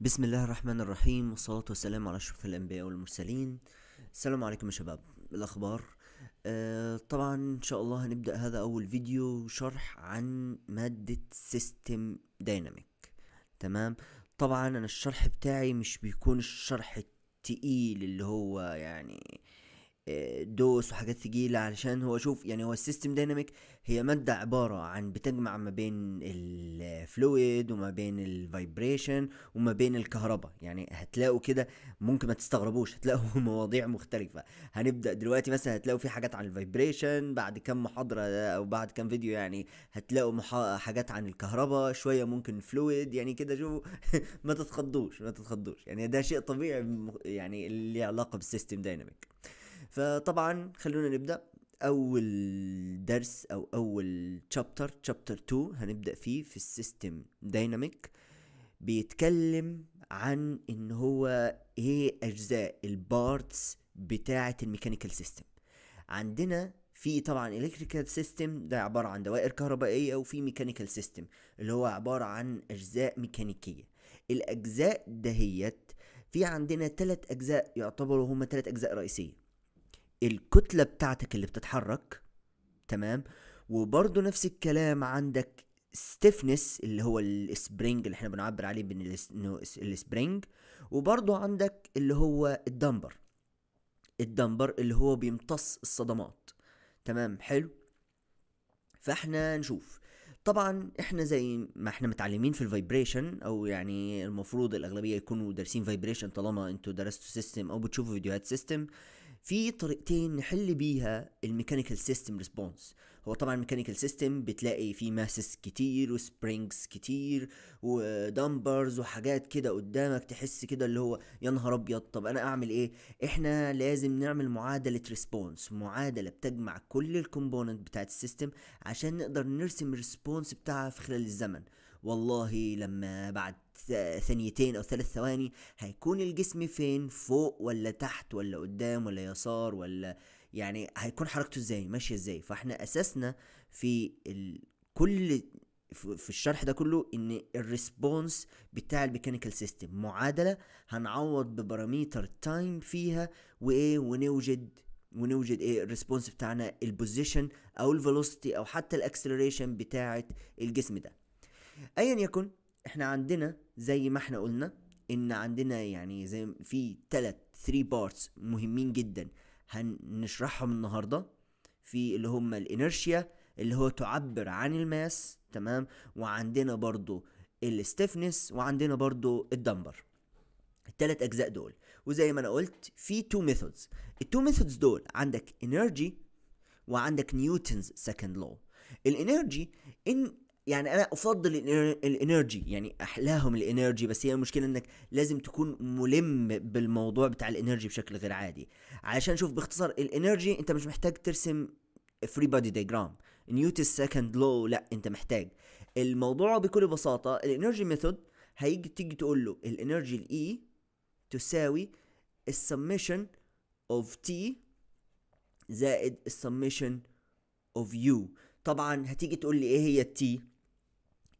بسم الله الرحمن الرحيم والصلاة والسلام على أشرف الأنبياء والمرسلين السلام عليكم يا شباب الأخبار آه طبعا إن شاء الله هنبدأ هذا أول فيديو شرح عن مادة سيستم دايناميك تمام طبعا أنا الشرح بتاعي مش بيكون الشرح التقيل اللي هو يعني آه دوس وحاجات ثقيلة علشان هو شوف يعني هو السيستم ديناميك هي مادة عبارة عن بتجمع ما بين الفلويد وما بين الفايبريشن وما بين الكهرباء يعني هتلاقوا كده ممكن ما تستغربوش هتلاقوا مواضيع مختلفة هنبدأ دلوقتي مثلا هتلاقوا في حاجات عن الفايبريشن بعد كام محاضرة أو بعد كام فيديو يعني هتلاقوا محا... حاجات عن الكهرباء شوية ممكن فلويد يعني كده شوفوا ما تتخضوش ما تتخضوش يعني ده شيء طبيعي يعني اللي علاقة بالسيستم ديناميك فطبعا خلونا نبدا اول درس او اول تشابتر تشابتر 2 هنبدا فيه في السيستم دايناميك بيتكلم عن ان هو ايه اجزاء البارتس بتاعه الميكانيكال سيستم عندنا في طبعا الكتريكال سيستم ده عباره عن دوائر كهربائيه وفي ميكانيكال سيستم اللي هو عباره عن اجزاء ميكانيكيه الاجزاء دهيت في عندنا ثلاث اجزاء يعتبروا هما ثلاث اجزاء رئيسيه الكتله بتاعتك اللي بتتحرك تمام وبرضه نفس الكلام عندك ستيفنس اللي هو السبرينج اللي احنا بنعبر عليه السبرينج وبرضه عندك اللي هو الدمبر الدمبر اللي هو بيمتص الصدمات تمام حلو فاحنا نشوف طبعا احنا زي ما احنا متعلمين في الفايبريشن او يعني المفروض الاغلبيه يكونوا دارسين فايبريشن طالما انتوا درستوا سيستم او بتشوفوا فيديوهات سيستم في طريقتين نحل بيها الميكانيكال سيستم ريسبونس هو طبعا الميكانيكال سيستم بتلاقي فيه ماسس كتير وسبرينجز كتير ودمبرز وحاجات كده قدامك تحس كده اللي هو يا نهار ابيض طب انا اعمل ايه احنا لازم نعمل معادله ريسبونس معادله بتجمع كل الكومبوننت بتاعه السيستم عشان نقدر نرسم الريسبونس بتاعها في خلال الزمن والله لما بعد ثانيتين او ثلاث ثواني هيكون الجسم فين فوق ولا تحت ولا قدام ولا يسار ولا يعني هيكون حركته ازاي ماشيه ازاي فاحنا اساسنا في ال... كل في الشرح ده كله ان الريسبونس بتاع الميكانيكال سيستم معادله هنعوض بباراميتر تايم فيها وايه ونوجد ونوجد ايه الريسبونس بتاعنا البوزيشن او الفيلوسيتي او حتى الاكسلريشن بتاعه الجسم ده ايا يكن احنا عندنا زي ما احنا قلنا ان عندنا يعني زي في تلات ثري بارتس مهمين جدا هنشرحهم النهارده في اللي هم الانرشيا اللي هو تعبر عن الماس تمام وعندنا برضو الستفنس وعندنا برضو الدمبر التلات اجزاء دول وزي ما انا قلت في تو ميثودز التو ميثودز دول عندك انرجي وعندك نيوتنز سكند لو الانرجي ان يعني انا افضل الانرجي يعني احلاهم الانرجي بس هي المشكله انك لازم تكون ملم بالموضوع بتاع الانرجي بشكل غير عادي علشان شوف باختصار الانرجي انت مش محتاج ترسم فري بادي ديجرام نيوت سكند لو لا انت محتاج الموضوع بكل بساطه الانرجي ميثود هيجي تيجي تقول له الانرجي الاي e تساوي السمشن اوف تي زائد السمشن اوف يو طبعا هتيجي تقول لي ايه هي التي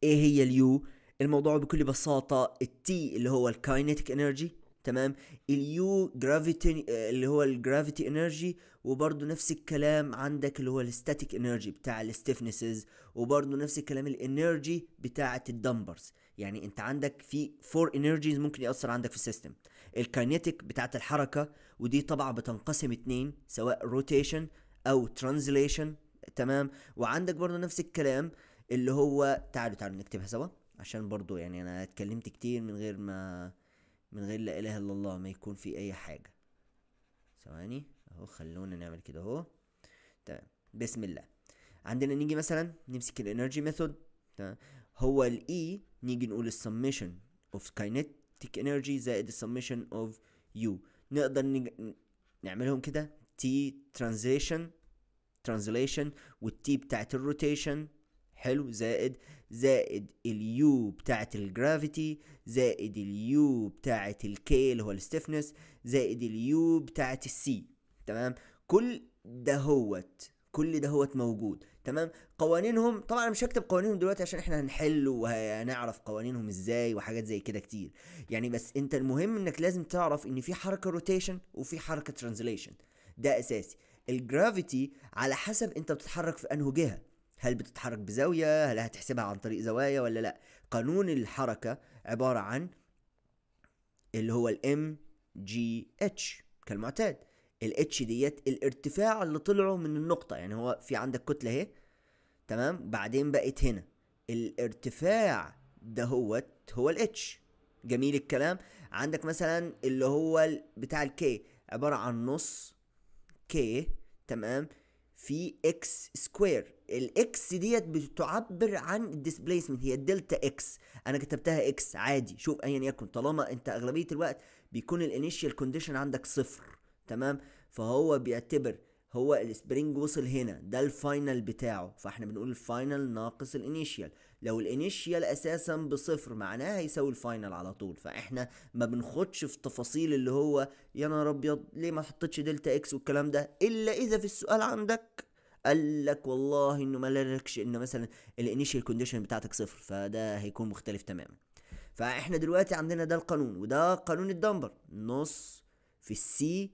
ايه هي اليو الموضوع بكل بساطة التي اللي هو الكاينتيك انرجي تمام اليو جرافيتي اللي هو الجرافيتي انرجي وبرضه نفس الكلام عندك اللي هو الستاتيك انرجي بتاع الستيفنسز وبرضه نفس الكلام الانرجي بتاعة الدمبرز يعني انت عندك في فور انرجيز ممكن يأثر عندك في السيستم الكاينيتيك بتاعة الحركة ودي طبعا بتنقسم اتنين سواء روتيشن او ترانزليشن تمام وعندك برضه نفس الكلام اللي هو تعالوا تعالوا نكتبها سوا عشان برضو يعني انا اتكلمت كتير من غير ما من غير لا اله الا الله ما يكون في اي حاجه ثواني اهو خلونا نعمل كده اهو تمام بسم الله عندنا نيجي مثلا نمسك الانرجي ميثود تمام هو الاي e، نيجي نقول السميشن اوف كاينتيك انرجي زائد السميشن اوف يو نقدر نج... نعملهم كده تي ترانزيشن ترانزليشن والتي بتاعت الروتيشن حلو زائد زائد اليو بتاعت الجرافيتي زائد اليو بتاعت الكي اللي هو الستفنس زائد اليو بتاعت السي تمام كل دهوت كل دهوت موجود تمام قوانينهم طبعا انا مش هكتب قوانينهم دلوقتي عشان احنا هنحل وهنعرف قوانينهم ازاي وحاجات زي كده كتير يعني بس انت المهم انك لازم تعرف ان في حركه روتيشن وفي حركه ترانزليشن ده اساسي الجرافيتي على حسب انت بتتحرك في انهي جهه هل بتتحرك بزاوية هل هتحسبها عن طريق زوايا ولا لا قانون الحركة عبارة عن اللي هو M جي اتش كالمعتاد H ديت الارتفاع اللي طلعه من النقطة يعني هو في عندك كتلة اهي تمام بعدين بقت هنا الارتفاع دهوت هو H جميل الكلام عندك مثلا اللي هو بتاع K عبارة عن نص كي تمام في اكس سكوير الاكس ديت بتعبر عن الديسبليسمنت هي الدلتا اكس انا كتبتها اكس عادي شوف ايا يكن طالما انت اغلبيه الوقت بيكون الانيشال كونديشن عندك صفر تمام فهو بيعتبر هو السبرينج وصل هنا ده الفاينل بتاعه فاحنا بنقول الفاينل ناقص الانيشال لو الانيشيال اساسا بصفر معناها هيساوي الفاينل على طول فاحنا ما بنخدش في تفاصيل اللي هو يا نهار ابيض ليه ما حطيتش دلتا اكس والكلام ده الا اذا في السؤال عندك قال لك والله انه ما لكش ان مثلا الانيشيال كونديشن بتاعتك صفر فده هيكون مختلف تماما فاحنا دلوقتي عندنا ده القانون وده قانون الدمبر نص في السي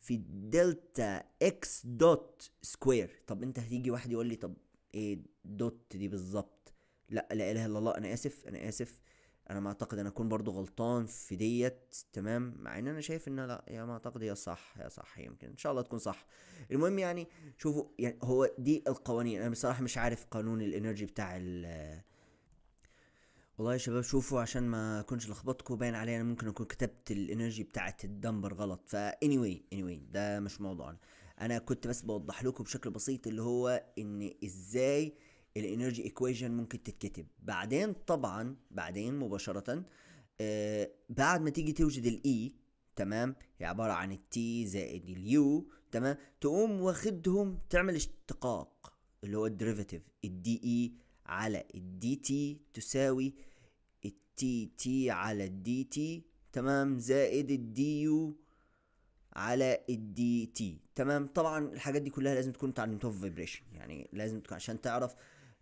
في دلتا اكس دوت سكوير طب انت هتيجي واحد يقول لي طب ايه دوت دي بالظبط لا لا اله الا الله انا اسف انا اسف انا ما اعتقد انا اكون برضو غلطان في ديت تمام مع ان انا شايف ان لا يا ما اعتقد هي صح يا صح يمكن ان شاء الله تكون صح المهم يعني شوفوا يعني هو دي القوانين انا بصراحه مش عارف قانون الانرجي بتاع ال والله يا شباب شوفوا عشان ما اكونش لخبطكم باين عليا انا ممكن اكون كتبت الانرجي بتاعت الدمبر غلط فا anyway anyway ده مش موضوعنا انا كنت بس بوضح لكم بشكل بسيط اللي هو ان ازاي آه الانرجي ايكويشن ممكن تتكتب بعدين طبعا بعدين مباشره آه بعد ما تيجي توجد الاي e، تمام هي عباره عن التي زائد اليو تمام تقوم واخدهم تعمل اشتقاق اللي هو الديريفاتيف الدي اي e على الدي تي تساوي التي تي على الدي تي تمام زائد الدي يو على الدي تي تمام طبعا الحاجات دي كلها لازم تكون تعلمتها في فيبريشن يعني لازم تكون عشان تعرف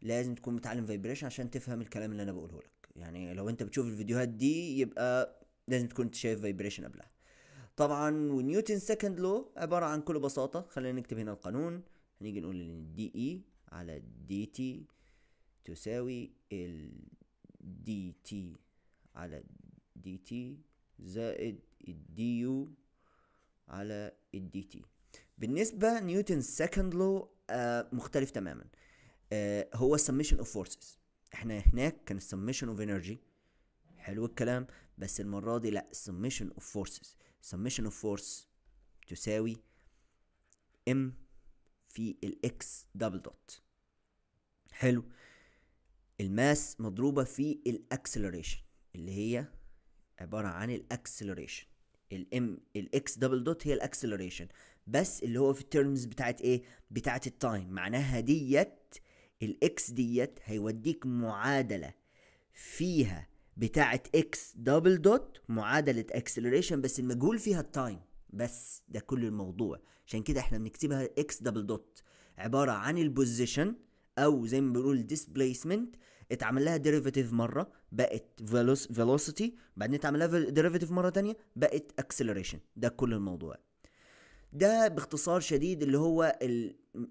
لازم تكون متعلم فايبريشن عشان تفهم الكلام اللي انا بقوله لك يعني لو انت بتشوف الفيديوهات دي يبقى لازم تكون شايف فايبريشن قبلها طبعا ونيوتن سكند لو عباره عن كل بساطه خلينا نكتب هنا القانون هنيجي نقول ان دي اي e على دي تي تساوي ال دي تي على دي تي زائد الدي يو على الدي تي بالنسبة نيوتن سكند لو آه، مختلف تماما آه، هو السميشن اوف فورسز احنا هناك كان السميشن اوف انرجي حلو الكلام بس المره دي لا السميشن اوف فورسز السميشن اوف فورس تساوي ام في الاكس دبل دوت حلو الماس مضروبه في الاكسلريشن اللي هي عباره عن الاكسلريشن الام الاكس دبل دوت هي الاكسلريشن بس اللي هو في الترمز بتاعت ايه بتاعت التايم معناها ديت الاكس ديت هيوديك معادلة فيها بتاعة اكس دبل دوت معادلة اكسلريشن بس المجهول فيها التايم بس ده كل الموضوع عشان كده احنا بنكتبها اكس دبل دوت عبارة عن البوزيشن او زي ما بنقول ديسبليسمنت اتعمل لها ديريفاتيف مره بقت فيلوسيتي بعدين اتعمل لها ديريفاتيف مره تانية بقت اكسلريشن ده كل الموضوع ده باختصار شديد اللي هو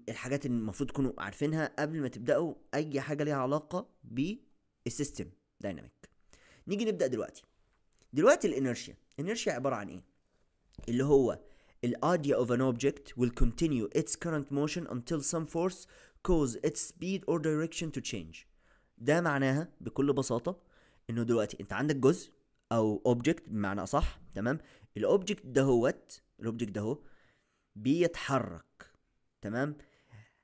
الحاجات اللي المفروض تكونوا عارفينها قبل ما تبداوا اي حاجه ليها علاقه بالسيستم دايناميك نيجي نبدا دلوقتي دلوقتي الانرشيا الانرشيا عباره عن ايه اللي هو ال area of an object will continue its current motion until some force cause its speed or direction to change ده معناها بكل بساطه انه دلوقتي انت عندك جزء او object بمعنى اصح تمام الاوبجكت دهوت الاوبجكت هو بيتحرك تمام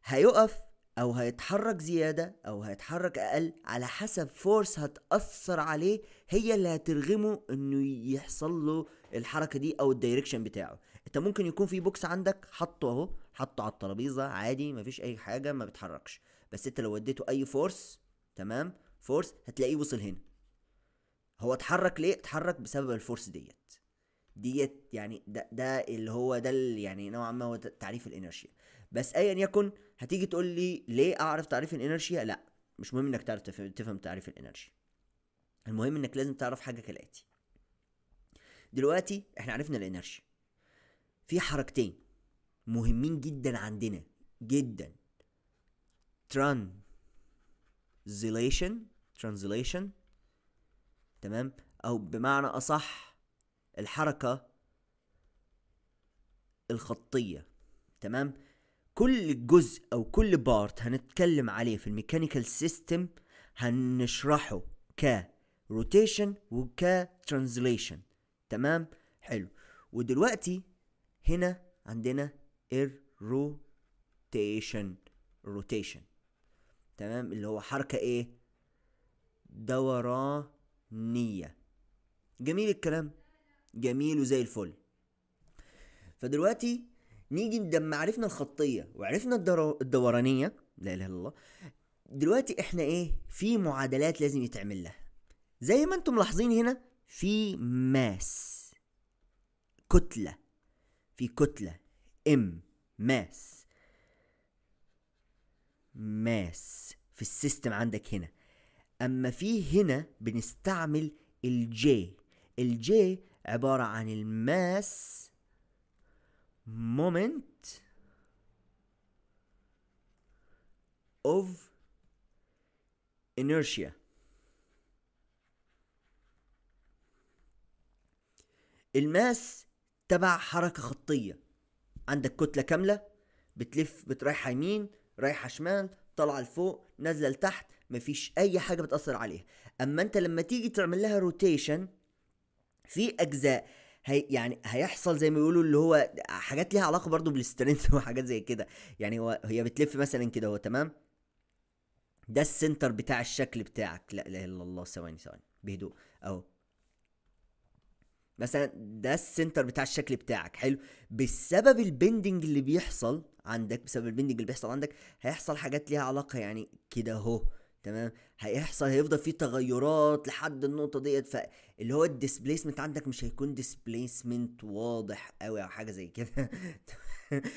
هيقف او هيتحرك زيادة او هيتحرك اقل على حسب فورس هتأثر عليه هي اللي هترغمه انه يحصل له الحركة دي او الدايركشن بتاعه انت ممكن يكون في بوكس عندك حطه اهو حطه على الترابيزة عادي مفيش اي حاجة ما بتحركش بس انت لو اديته اي فورس تمام فورس هتلاقيه وصل هنا هو اتحرك ليه اتحرك بسبب الفورس ديت ديت يعني ده, ده اللي هو ده اللي يعني نوعا ما هو تعريف الانرشيا بس ايا يكن هتيجي تقول لي ليه اعرف تعريف الانرشيا لا مش مهم انك تعرف تفهم تعريف الانرشيا المهم انك لازم تعرف حاجه كالاتي دلوقتي احنا عرفنا الانرشيا في حركتين مهمين جدا عندنا جدا ترانزليشن ترانزليشن تمام او بمعنى اصح الحركه الخطيه تمام كل جزء او كل بارت هنتكلم عليه في الميكانيكال سيستم هنشرحه ك روتيشن وك ترانزليشن تمام حلو ودلوقتي هنا عندنا الروتيشن روتيشن تمام اللي هو حركه ايه دورانيه جميل الكلام جميل وزي الفل فدلوقتي نيجي لما عرفنا الخطيه وعرفنا الدور... الدورانيه لا اله الا الله دلوقتي احنا ايه في معادلات لازم يتعمل لها زي ما انتم ملاحظين هنا في ماس كتله في كتله ام ماس ماس في السيستم عندك هنا اما في هنا بنستعمل الجي الجي عبارة عن الماس مومنت اوف inertia الماس تبع حركة خطية عندك كتلة كاملة بتلف بترايحة يمين رايحة شمال طالعة لفوق نازلة لتحت مفيش أي حاجة بتأثر عليها أما أنت لما تيجي تعمل لها روتيشن في اجزاء هي يعني هيحصل زي ما بيقولوا اللي هو حاجات ليها علاقه برضو بالسترينث وحاجات زي كده يعني هو هي بتلف مثلا كده هو تمام ده السنتر بتاع الشكل بتاعك لا اله الا الله ثواني ثواني بهدوء اهو مثلا ده السنتر بتاع الشكل بتاعك حلو بسبب البندنج اللي بيحصل عندك بسبب البندنج اللي بيحصل عندك هيحصل حاجات ليها علاقه يعني كده اهو تمام هيحصل هيفضل في تغيرات لحد النقطه ديت فاللي هو الديسبليسمنت عندك مش هيكون ديسبليسمنت واضح قوي او حاجه زي كده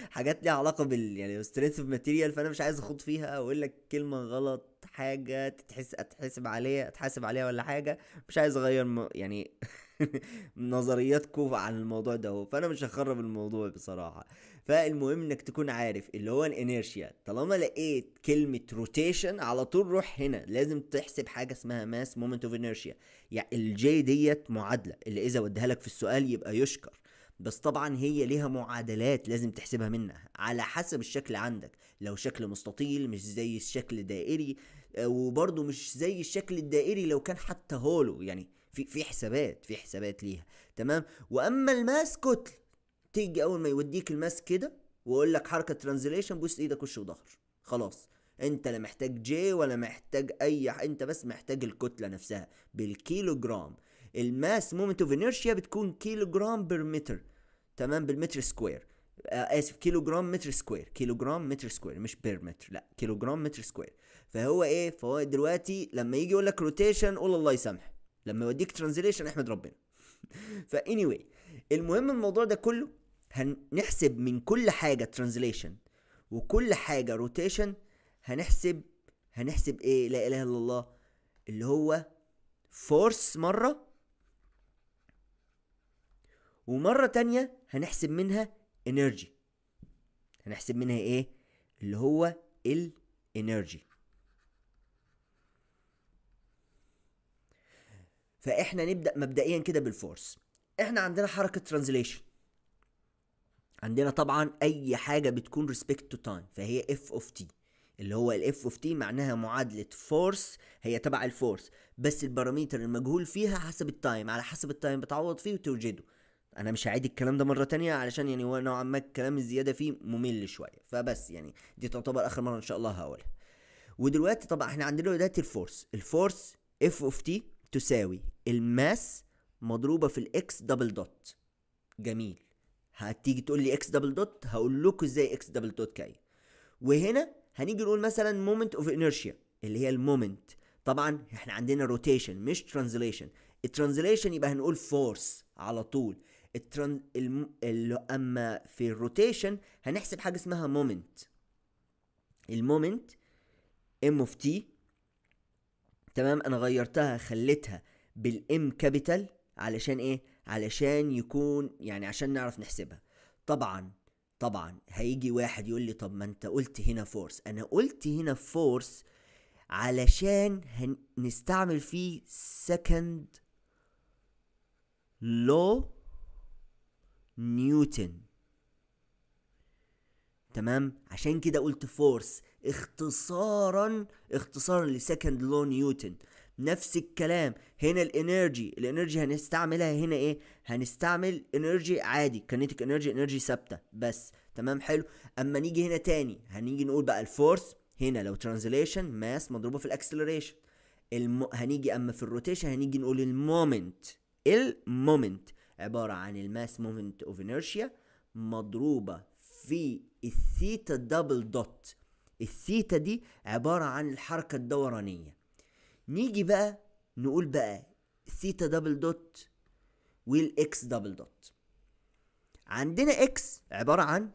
حاجات ليها علاقه بال يعني سترينث اوف ماتيريال فانا مش عايز اخوض فيها او اقول لك كلمه غلط حاجه تتحس اتحسب عليها اتحاسب عليها ولا حاجه مش عايز اغير م... يعني نظرياتكم عن الموضوع ده فانا مش هخرب الموضوع بصراحه فالمهم انك تكون عارف اللي هو الانيرشيا طالما لقيت كلمه روتيشن على طول روح هنا لازم تحسب حاجه اسمها ماس مومنت اوف انيرشيا يعني الجي ديت معادله اللي اذا وديها لك في السؤال يبقى يشكر بس طبعا هي ليها معادلات لازم تحسبها منها على حسب الشكل عندك لو شكل مستطيل مش زي الشكل الدائري آه، وبرضه مش زي الشكل الدائري لو كان حتى هولو يعني في في حسابات في حسابات ليها تمام واما الماس كتل تيجي اول ما يوديك الماس كده ويقول لك حركه ترانزليشن بوس ايدك وش وظهر خلاص انت لا محتاج جي ولا محتاج اي انت بس محتاج الكتله نفسها بالكيلو جرام الماس مومنت اوف انيرشيا بتكون كيلو جرام بير متر تمام بالمتر سكوير آه اسف كيلو جرام متر سكوير كيلو جرام متر سكوير مش بير متر لا كيلو جرام متر سكوير فهو ايه فهو دلوقتي لما يجي يقول لك روتيشن قول الله يسامحك لما يوديك ترانزليشن احمد ربنا فاني anyway المهم الموضوع ده كله هنحسب من كل حاجه ترانزليشن وكل حاجه روتيشن هنحسب هنحسب ايه لا اله الا الله اللي هو فورس مره ومره تانية هنحسب منها انرجي هنحسب منها ايه اللي هو الانرجي فاحنا نبدا مبدئيا كده بالفورس احنا عندنا حركه ترانزليشن عندنا طبعا اي حاجه بتكون ريسبكت تو تايم فهي اف اوف تي اللي هو الاف اوف تي معناها معادله فورس هي تبع الفورس بس الباراميتر المجهول فيها حسب التايم على حسب التايم بتعوض فيه وتوجده انا مش هعيد الكلام ده مره تانية علشان يعني هو نوعا ما الكلام الزياده فيه ممل شويه فبس يعني دي تعتبر اخر مره ان شاء الله هقولها ودلوقتي طبعا احنا عندنا دلوقتي الفورس الفورس اف اوف تي تساوي الماس مضروبة في الاكس دبل دوت جميل هتيجي تقول لي اكس دبل دوت هقول لكم ازاي اكس دبل دوت كاي وهنا هنيجي نقول مثلا مومنت اوف انرشيا اللي هي المومنت طبعا احنا عندنا روتيشن مش ترانزليشن الترانزليشن يبقى هنقول فورس على طول الم... اما في الروتيشن هنحسب حاجه اسمها مومنت المومنت ام اوف تي تمام انا غيرتها خليتها بالام كابيتال علشان ايه علشان يكون يعني عشان نعرف نحسبها طبعا طبعا هيجي واحد يقول لي طب ما انت قلت هنا فورس انا قلت هنا فورس علشان هنستعمل فيه سكند لو نيوتن تمام عشان كده قلت فورس اختصارا اختصارا لسكند لو نيوتن نفس الكلام هنا الانرجي الانرجي هنستعملها هنا ايه هنستعمل انرجي عادي كينيتيك انرجي انرجي ثابته بس تمام حلو اما نيجي هنا تاني هنيجي نقول بقى الفورس هنا لو ترانزليشن ماس مضروبه في الاكسلريشن الم... هنيجي اما في الروتيشن هنيجي نقول المومنت المومنت عباره عن الماس مومنت اوف انرشيا مضروبه في الثيتا دبل دوت الثيتا دي عبارة عن الحركة الدورانية نيجي بقى نقول بقى ثيتا دبل دوت والاكس دبل دوت عندنا اكس عبارة عن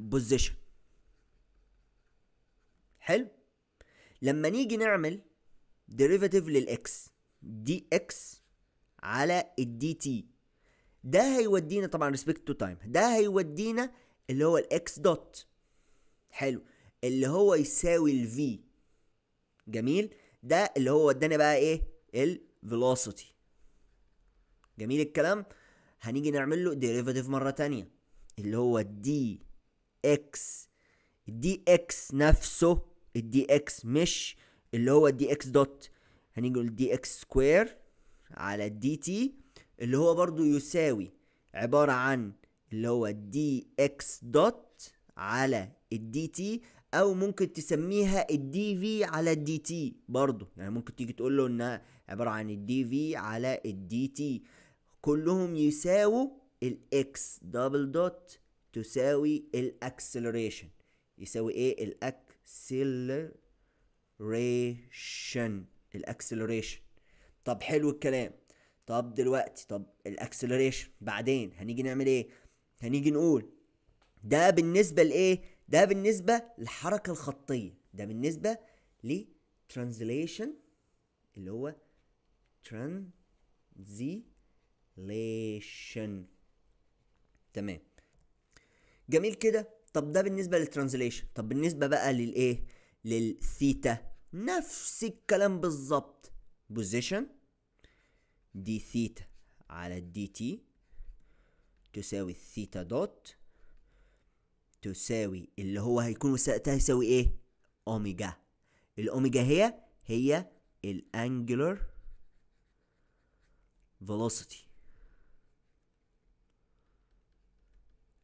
بوزيشن حلو لما نيجي نعمل ديريفاتيف للاكس دي اكس على الدي تي ده هيودينا طبعا ريسبكت تو تايم ده هيودينا اللي هو الاكس دوت حلو اللي هو يساوي V جميل ده اللي هو اداني بقى ايه velocity جميل الكلام هنيجي نعمل له derivative مره تانية اللي هو دي اكس ال اكس نفسه ال DX مش اللي هو ال DX دوت هنيجي نقول DX سكوير على ال DT اللي هو برضو يساوي عبارة عن اللي هو ال DX دوت على ال DT او ممكن تسميها الدي في على الدي تي برضه يعني ممكن تيجي تقول له انها عباره عن الدي في على الدي تي كلهم يساووا الاكس دبل دوت تساوي الاكسلريشن يساوي ايه الاكسلريشن الاكسلريشن طب حلو الكلام طب دلوقتي طب الاكسلريشن بعدين هنيجي نعمل ايه هنيجي نقول ده بالنسبه لايه ده بالنسبه للحركه الخطيه ده بالنسبه ل translation اللي هو translation تمام جميل كده طب ده بالنسبه للترانزليشن طب بالنسبه بقى للايه للثيتا نفس الكلام بالظبط position دي ثيتا على الدي تي تساوي الثيتا دوت تساوي اللي هو هيكون وسائلتها يساوي ايه اوميجا الاوميجا هي هي الانجلر فيلوسيتي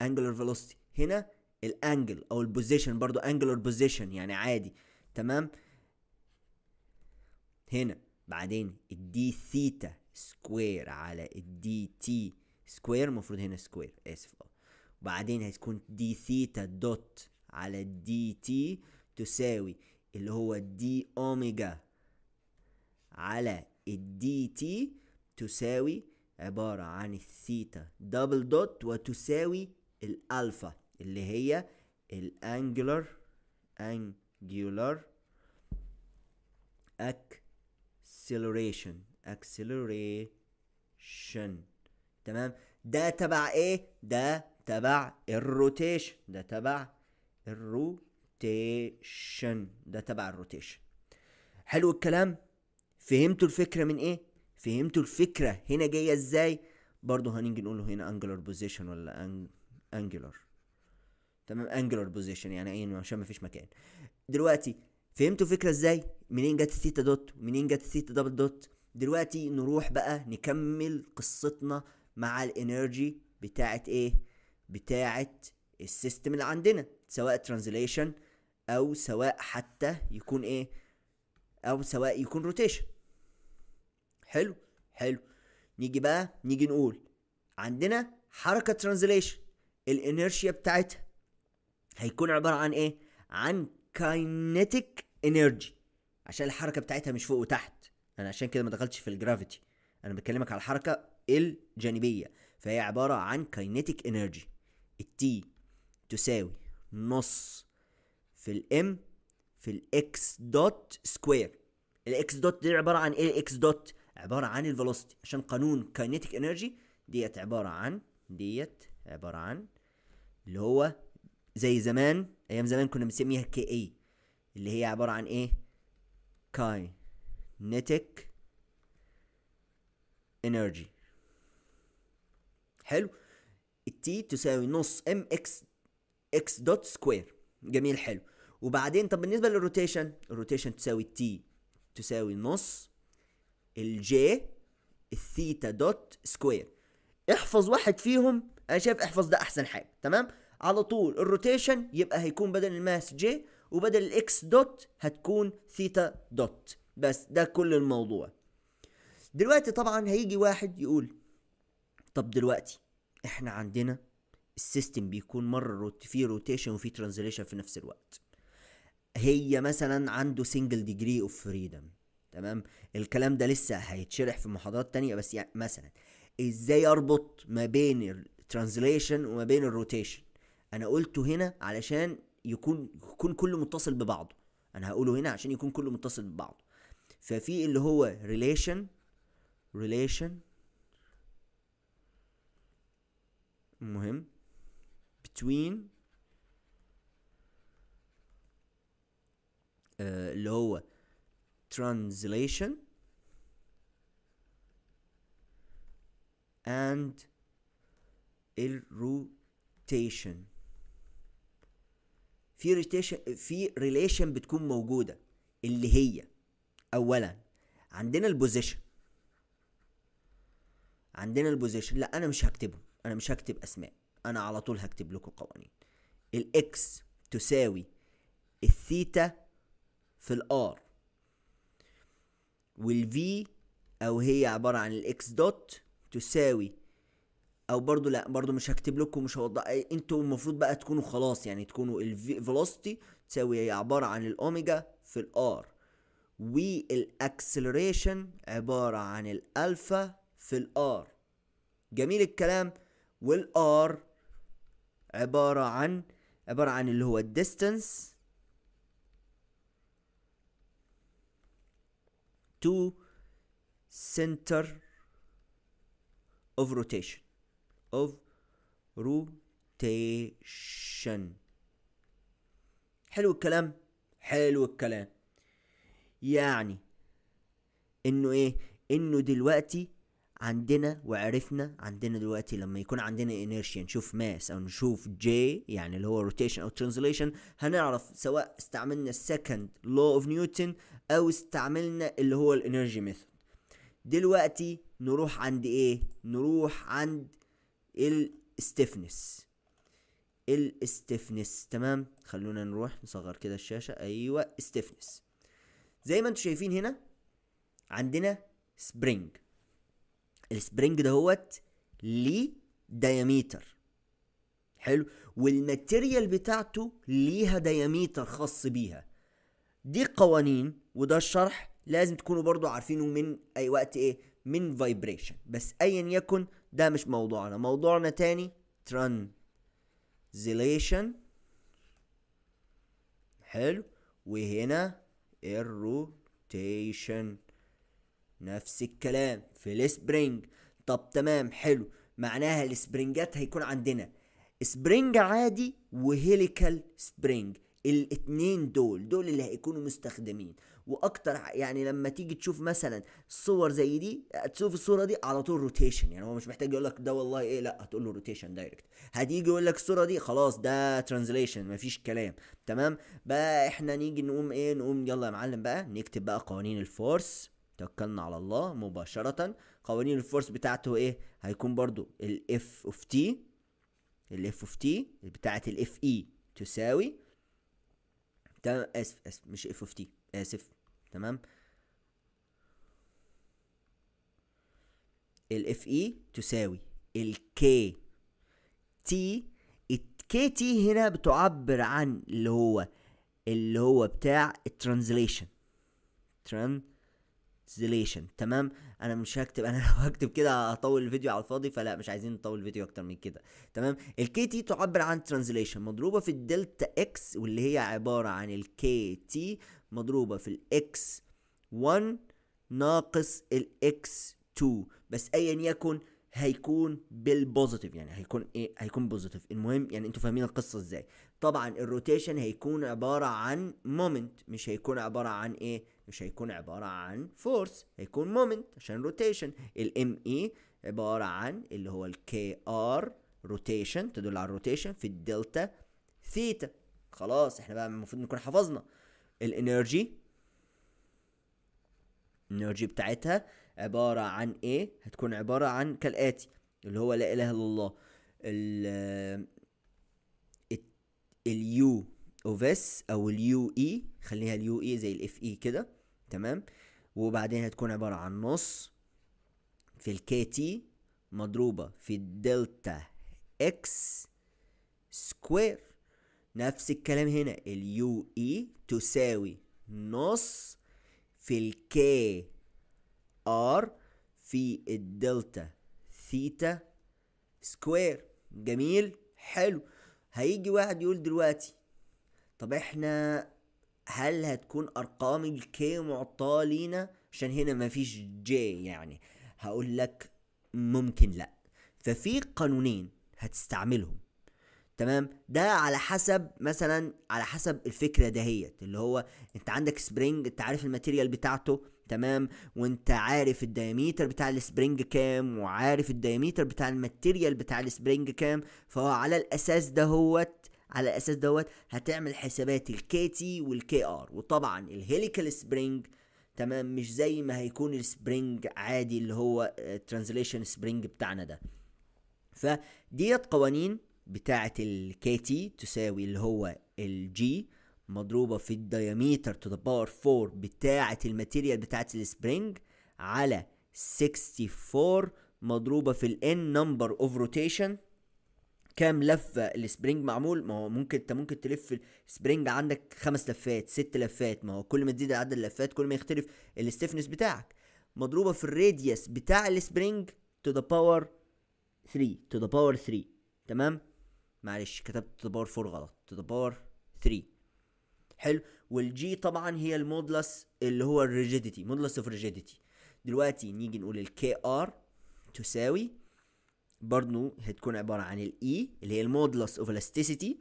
انجلر فيلوسيتي هنا الانجل او البوزيشن برضو انجلر بوزيشن يعني عادي تمام هنا بعدين الدي ثيتا سكوير على الدي تي سكوير المفروض هنا سكوير اسف اه وبعدين هتكون دي ثيتا دوت على دي تي تساوي اللي هو دي اوميجا على الدي تي تساوي عبارة عن الثيتا دبل دوت وتساوي الألفا اللي هي الانجلر انجلر اكسلوريشن اكسلوريشن تمام ده تبع ايه ده تبع الروتيشن ده تبع الروتيشن ده تبع الروتيشن حلو الكلام فهمتوا الفكره من ايه فهمتوا الفكره هنا جايه ازاي برضه هنيجي نقول له هنا انجلر بوزيشن ولا انجلر تمام انجلر بوزيشن يعني ايه عشان مفيش مكان دلوقتي فهمتوا فكره ازاي منين جت الثيتا دوت منين جت الثيتا دبل دوت دلوقتي نروح بقى نكمل قصتنا مع الانرجي بتاعت ايه بتاعة السيستم اللي عندنا سواء ترانزليشن او سواء حتى يكون ايه او سواء يكون روتيشن حلو حلو نيجي بقى نيجي نقول عندنا حركة ترانزليشن الانرشيا بتاعتها هيكون عبارة عن ايه عن كاينيتيك انرجي عشان الحركة بتاعتها مش فوق وتحت انا عشان كده ما دخلتش في الجرافيتي انا بكلمك على الحركة الجانبية فهي عبارة عن كاينيتيك انرجي التي تساوي نص في الام في الاكس دوت سكوير الاكس دوت دي عباره عن ايه الاكس دوت عباره عن الفيلوسيتي عشان قانون كاينيتيك انرجي ديت عباره عن ديت عباره عن اللي هو زي زمان ايام زمان كنا بنسميها كي اي اللي هي عباره عن ايه كاينيتيك انرجي حلو تي تساوي نص ام اكس اكس دوت سكوير جميل حلو وبعدين طب بالنسبه للروتيشن الروتيشن تساوي تي تساوي نص الجي الثيتا دوت سكوير احفظ واحد فيهم انا شايف احفظ ده احسن حاجه تمام على طول الروتيشن يبقى هيكون بدل الماس جي وبدل الاكس دوت هتكون ثيتا دوت بس ده كل الموضوع دلوقتي طبعا هيجي واحد يقول طب دلوقتي احنا عندنا السيستم بيكون مره في فيه روتيشن وفيه ترانزليشن في نفس الوقت هي مثلا عنده سنجل ديجري اوف فريدم تمام الكلام ده لسه هيتشرح في محاضرات تانية بس يعني مثلا ازاي اربط ما بين الترانزليشن وما بين الروتيشن انا قلته هنا علشان يكون يكون كله متصل ببعضه انا هقوله هنا عشان يكون كله متصل ببعضه ففي اللي هو ريليشن ريليشن المهم between آه، اللي هو translation and الروتيشن في روتيشن في ريليشن بتكون موجوده اللي هي اولا عندنا البوزيشن عندنا البوزيشن لا انا مش هكتبهم انا مش هكتب اسماء انا على طول هكتب لكم قوانين الاكس تساوي الثيتا في الار والفي او هي عبارة عن الاكس دوت تساوي او برضو لا برضو مش هكتب لكم مش هوضح انتوا المفروض بقى تكونوا خلاص يعني تكونوا الفيلوسيتي تساوي هي عبارة عن الاوميجا في الار والاكسلريشن عبارة عن الالفا في الار جميل الكلام والار عبارة عن عبارة عن اللي هو distance to center اوف روتيشن of rotation حلو الكلام حلو الكلام يعني انه ايه انه دلوقتي عندنا وعرفنا عندنا دلوقتي لما يكون عندنا انيرشيا نشوف ماس او نشوف جي يعني اللي هو روتيشن او ترانزليشن هنعرف سواء استعملنا السكند لو اوف نيوتن او استعملنا اللي هو الانرجي ميثود دلوقتي نروح عند ايه نروح عند الستفنس الستفنس تمام خلونا نروح نصغر كده الشاشه ايوه استفنس زي ما انتم شايفين هنا عندنا سبرينج السبرينج دهوت ليه دايميتر حلو والماتيريال بتاعته ليها دايميتر خاص بيها دي قوانين وده الشرح لازم تكونوا برضو عارفينه من اي وقت ايه من فايبريشن بس ايا يكن ده مش موضوعنا موضوعنا تاني ترانزليشن حلو وهنا الروتيشن نفس الكلام في السبرينج طب تمام حلو معناها السبرينجات هيكون عندنا سبرينج عادي وهيليكال سبرينج الاثنين دول دول اللي هيكونوا مستخدمين واكتر يعني لما تيجي تشوف مثلا صور زي دي تشوف الصوره دي على طول روتيشن يعني هو مش محتاج يقول لك ده والله ايه لا هتقول له روتيشن دايركت هتيجي يقول لك الصوره دي خلاص ده ترانزليشن مفيش كلام تمام بقى احنا نيجي نقوم ايه نقوم يلا يا معلم بقى نكتب بقى قوانين الفورس توكلنا على الله مباشرة قوانين الفورس بتاعته ايه هيكون برضو الاف اوف تي الاف اوف تي بتاعة الاف اي e تساوي تمام اسف اسف مش اف اوف تي اسف تمام الاف اي e تساوي الكي تي K تي هنا بتعبر عن اللي هو اللي هو بتاع الترانزليشن ترانزليشن زيليشن تمام انا مش هكتب انا لو هكتب كده هطول الفيديو على الفاضي فلا مش عايزين نطول الفيديو اكتر من كده تمام الكي تي تعبر عن ترانزليشن مضروبه في الدلتا اكس واللي هي عباره عن الكي تي مضروبه في الاكس 1 ناقص الاكس 2 بس ايا يكن هيكون بالبوزيتيف يعني هيكون ايه هيكون بوزيتيف المهم يعني انتوا فاهمين القصه ازاي طبعا الروتيشن هيكون عباره عن مومنت مش هيكون عباره عن ايه مش هيكون عباره عن فورس هيكون مومنت عشان روتيشن الام اي عباره عن اللي هو الكي ار روتيشن تدل على الروتيشن في الدلتا ثيتا خلاص احنا بقى المفروض نكون حفظنا الانرجي الانرجي بتاعتها عبارة عن ايه هتكون عبارة عن كالآتي اللي هو لا إله إلا الله ال اليو اوفيس او اليو اي e، خليها اليو اي e زي الاف اي e كده تمام وبعدين هتكون عبارة عن نص في الكي تي مضروبة في الدلتا اكس سكوير نفس الكلام هنا اليو اي تساوي نص في الكي ار في الدلتا ثيتا سكوير جميل حلو هيجي واحد يقول دلوقتي طب احنا هل هتكون ارقام الكي معطاه لينا عشان هنا مفيش جي يعني هقول لك ممكن لا ففي قانونين هتستعملهم تمام ده على حسب مثلا على حسب الفكره دهيت اللي هو انت عندك سبرينج انت عارف الماتيريال بتاعته تمام وانت عارف الدايميتر بتاع السبرينج كام وعارف الدايميتر بتاع الماتيريال بتاع السبرينج كام فهو على الاساس ده هوت على اساس دوت هتعمل حسابات الكي تي والكي ار وطبعا الهيليكال سبرينج تمام مش زي ما هيكون السبرينج عادي اللي هو آه، ترانزليشن سبرينج بتاعنا ده فديت قوانين بتاعه الكي تي تساوي اللي هو الجي مضروبه في الدياميتر تو ذا باور 4 بتاعه الماتيريال بتاعه السبرينج على 64 مضروبه في الان نمبر اوف روتيشن كام لفه السبرينج معمول ما هو ممكن انت ممكن تلف السبرينج عندك خمس لفات ست لفات ما هو كل ما تزيد عدد اللفات كل ما يختلف الاستفنس بتاعك مضروبه في الراديوس بتاع السبرينج تو ذا باور 3 تو ذا باور 3 تمام معلش كتبت تو ذا باور 4 غلط تو ذا باور 3 حلو والجي طبعا هي المودلس اللي هو الريجيديتي مودلس اوف ريجيديتي دلوقتي نيجي نقول الكي ار تساوي برضه هتكون عباره عن ال E اللي هي المودلس اوف الاستيسيتي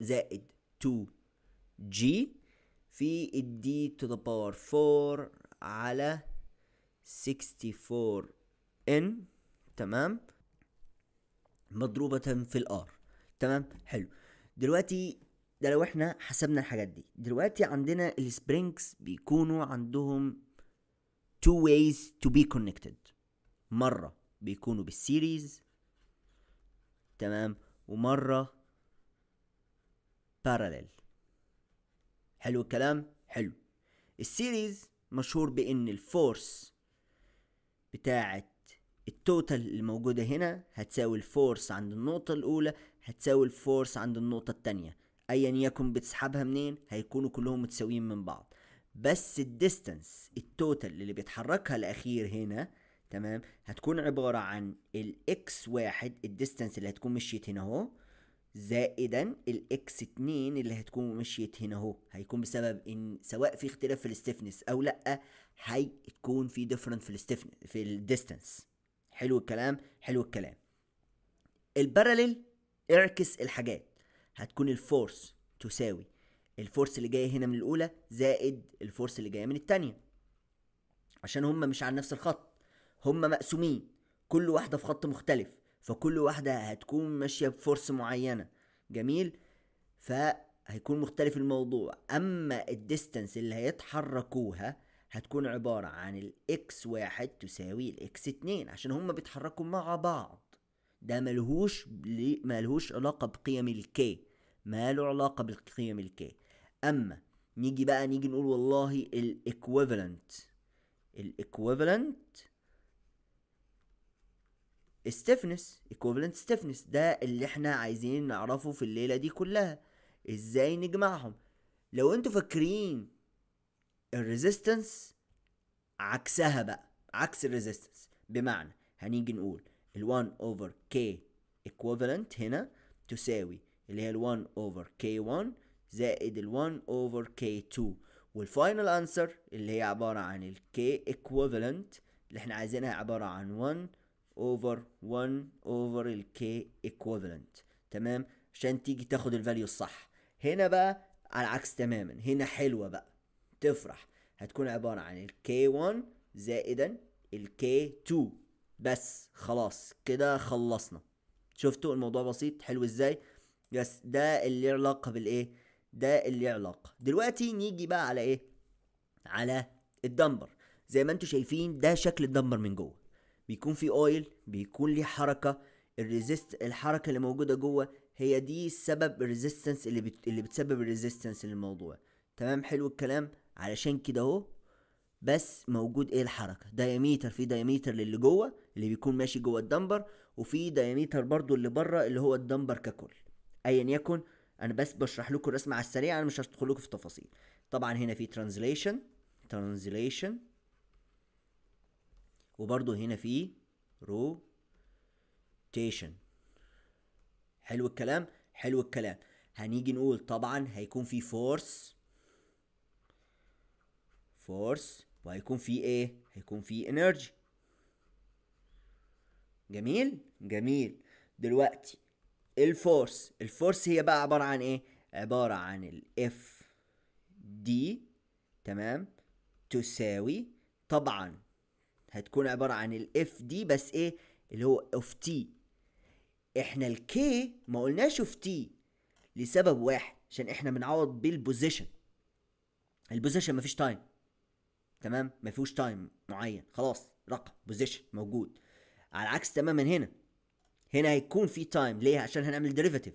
زائد 2 G في ال D to the power 4 على 64 N تمام مضروبة في ال R تمام حلو دلوقتي ده لو احنا حسبنا الحاجات دي دلوقتي عندنا السبرينجز بيكونوا عندهم two ways to be connected مرة بيكونوا بالسيريز تمام ومرة باراليل حلو الكلام حلو السيريز مشهور بان الفورس بتاعة التوتال الموجودة هنا هتساوي الفورس عند النقطة الأولى هتساوي الفورس عند النقطة التانية أيا يكن بتسحبها منين هيكونوا كلهم متساويين من بعض بس الديستنس التوتال اللي بيتحركها الأخير هنا تمام هتكون عبارة عن الاكس واحد الديستنس اللي هتكون مشيت هنا اهو زائدا الاكس اتنين اللي هتكون مشيت هنا اهو هيكون بسبب ان سواء في اختلاف في الاستفنس او لا هيكون في ديفرنت في الاستفنس في الديستنس حلو الكلام حلو الكلام الباراليل اعكس الحاجات هتكون الفورس تساوي الفورس اللي جاي هنا من الاولى زائد الفورس اللي جاي من التانية عشان هما مش على نفس الخط هما مقسومين كل واحدة في خط مختلف فكل واحدة هتكون ماشية بفرص معينة جميل فهيكون مختلف الموضوع أما الديستانس اللي هيتحركوها هتكون عبارة عن الاكس واحد تساوي الاكس اتنين عشان هما بيتحركوا مع بعض ده ملهوش ملهوش علاقة بقيم الكي ماله علاقة بقيم الكي أما نيجي بقى نيجي نقول والله الإكويفالنت الايكويفالنت ستيفنس equivalent stiffness ده اللي احنا عايزين نعرفه في الليلة دي كلها ازاي نجمعهم لو انتوا فاكرين الريزيستنس عكسها بقى عكس الريزيستنس بمعنى هنيجي نقول ال1 over k equivalent هنا تساوي اللي هي ال1 over k1 زائد ال1 over k2 والفاينل انسر اللي هي عبارة عن ال k equivalent اللي احنا عايزينها عبارة عن 1 اوفر 1 اوفر الكي ايكوفالنت تمام عشان تيجي تاخد الفاليو الصح هنا بقى على العكس تماما هنا حلوه بقى تفرح هتكون عباره عن الكي 1 زائدا الكي 2 بس خلاص كده خلصنا شفتوا الموضوع بسيط حلو ازاي بس ده اللي علاقه بالايه ده اللي علاقه دلوقتي نيجي بقى على ايه على الدمبر زي ما انتم شايفين ده شكل الدمبر من جوه بيكون في اويل بيكون ليه حركه الريزيست الحركه اللي موجوده جوه هي دي السبب الريزيستنس اللي بت... اللي بتسبب الريزيستنس للموضوع تمام حلو الكلام علشان كده اهو بس موجود ايه الحركه دايميتر في دايميتر للي جوه اللي بيكون ماشي جوه الدمبر وفي دايميتر برضو اللي بره اللي هو الدمبر ككل ايا يكن انا بس بشرح لكم الرسمه على السريع انا مش هدخل لكم في تفاصيل طبعا هنا في ترانزليشن ترانزليشن وبرضو هنا في روتيشن حلو الكلام حلو الكلام هنيجي نقول طبعا هيكون في فورس فورس وهيكون في ايه هيكون في انرجي جميل جميل دلوقتي الفورس الفورس هي بقى عبارة عن ايه عبارة عن الاف دي تمام تساوي طبعا هتكون عباره عن الاف دي بس ايه اللي هو اوف تي احنا الكي ما قلناش اوف تي لسبب واحد عشان احنا بنعوض بيه البوزيشن البوزيشن مفيش تايم تمام مفيهوش تايم معين خلاص رقم بوزيشن موجود على عكس تماما هنا هنا هيكون في تايم ليه عشان هنعمل ديريفاتيف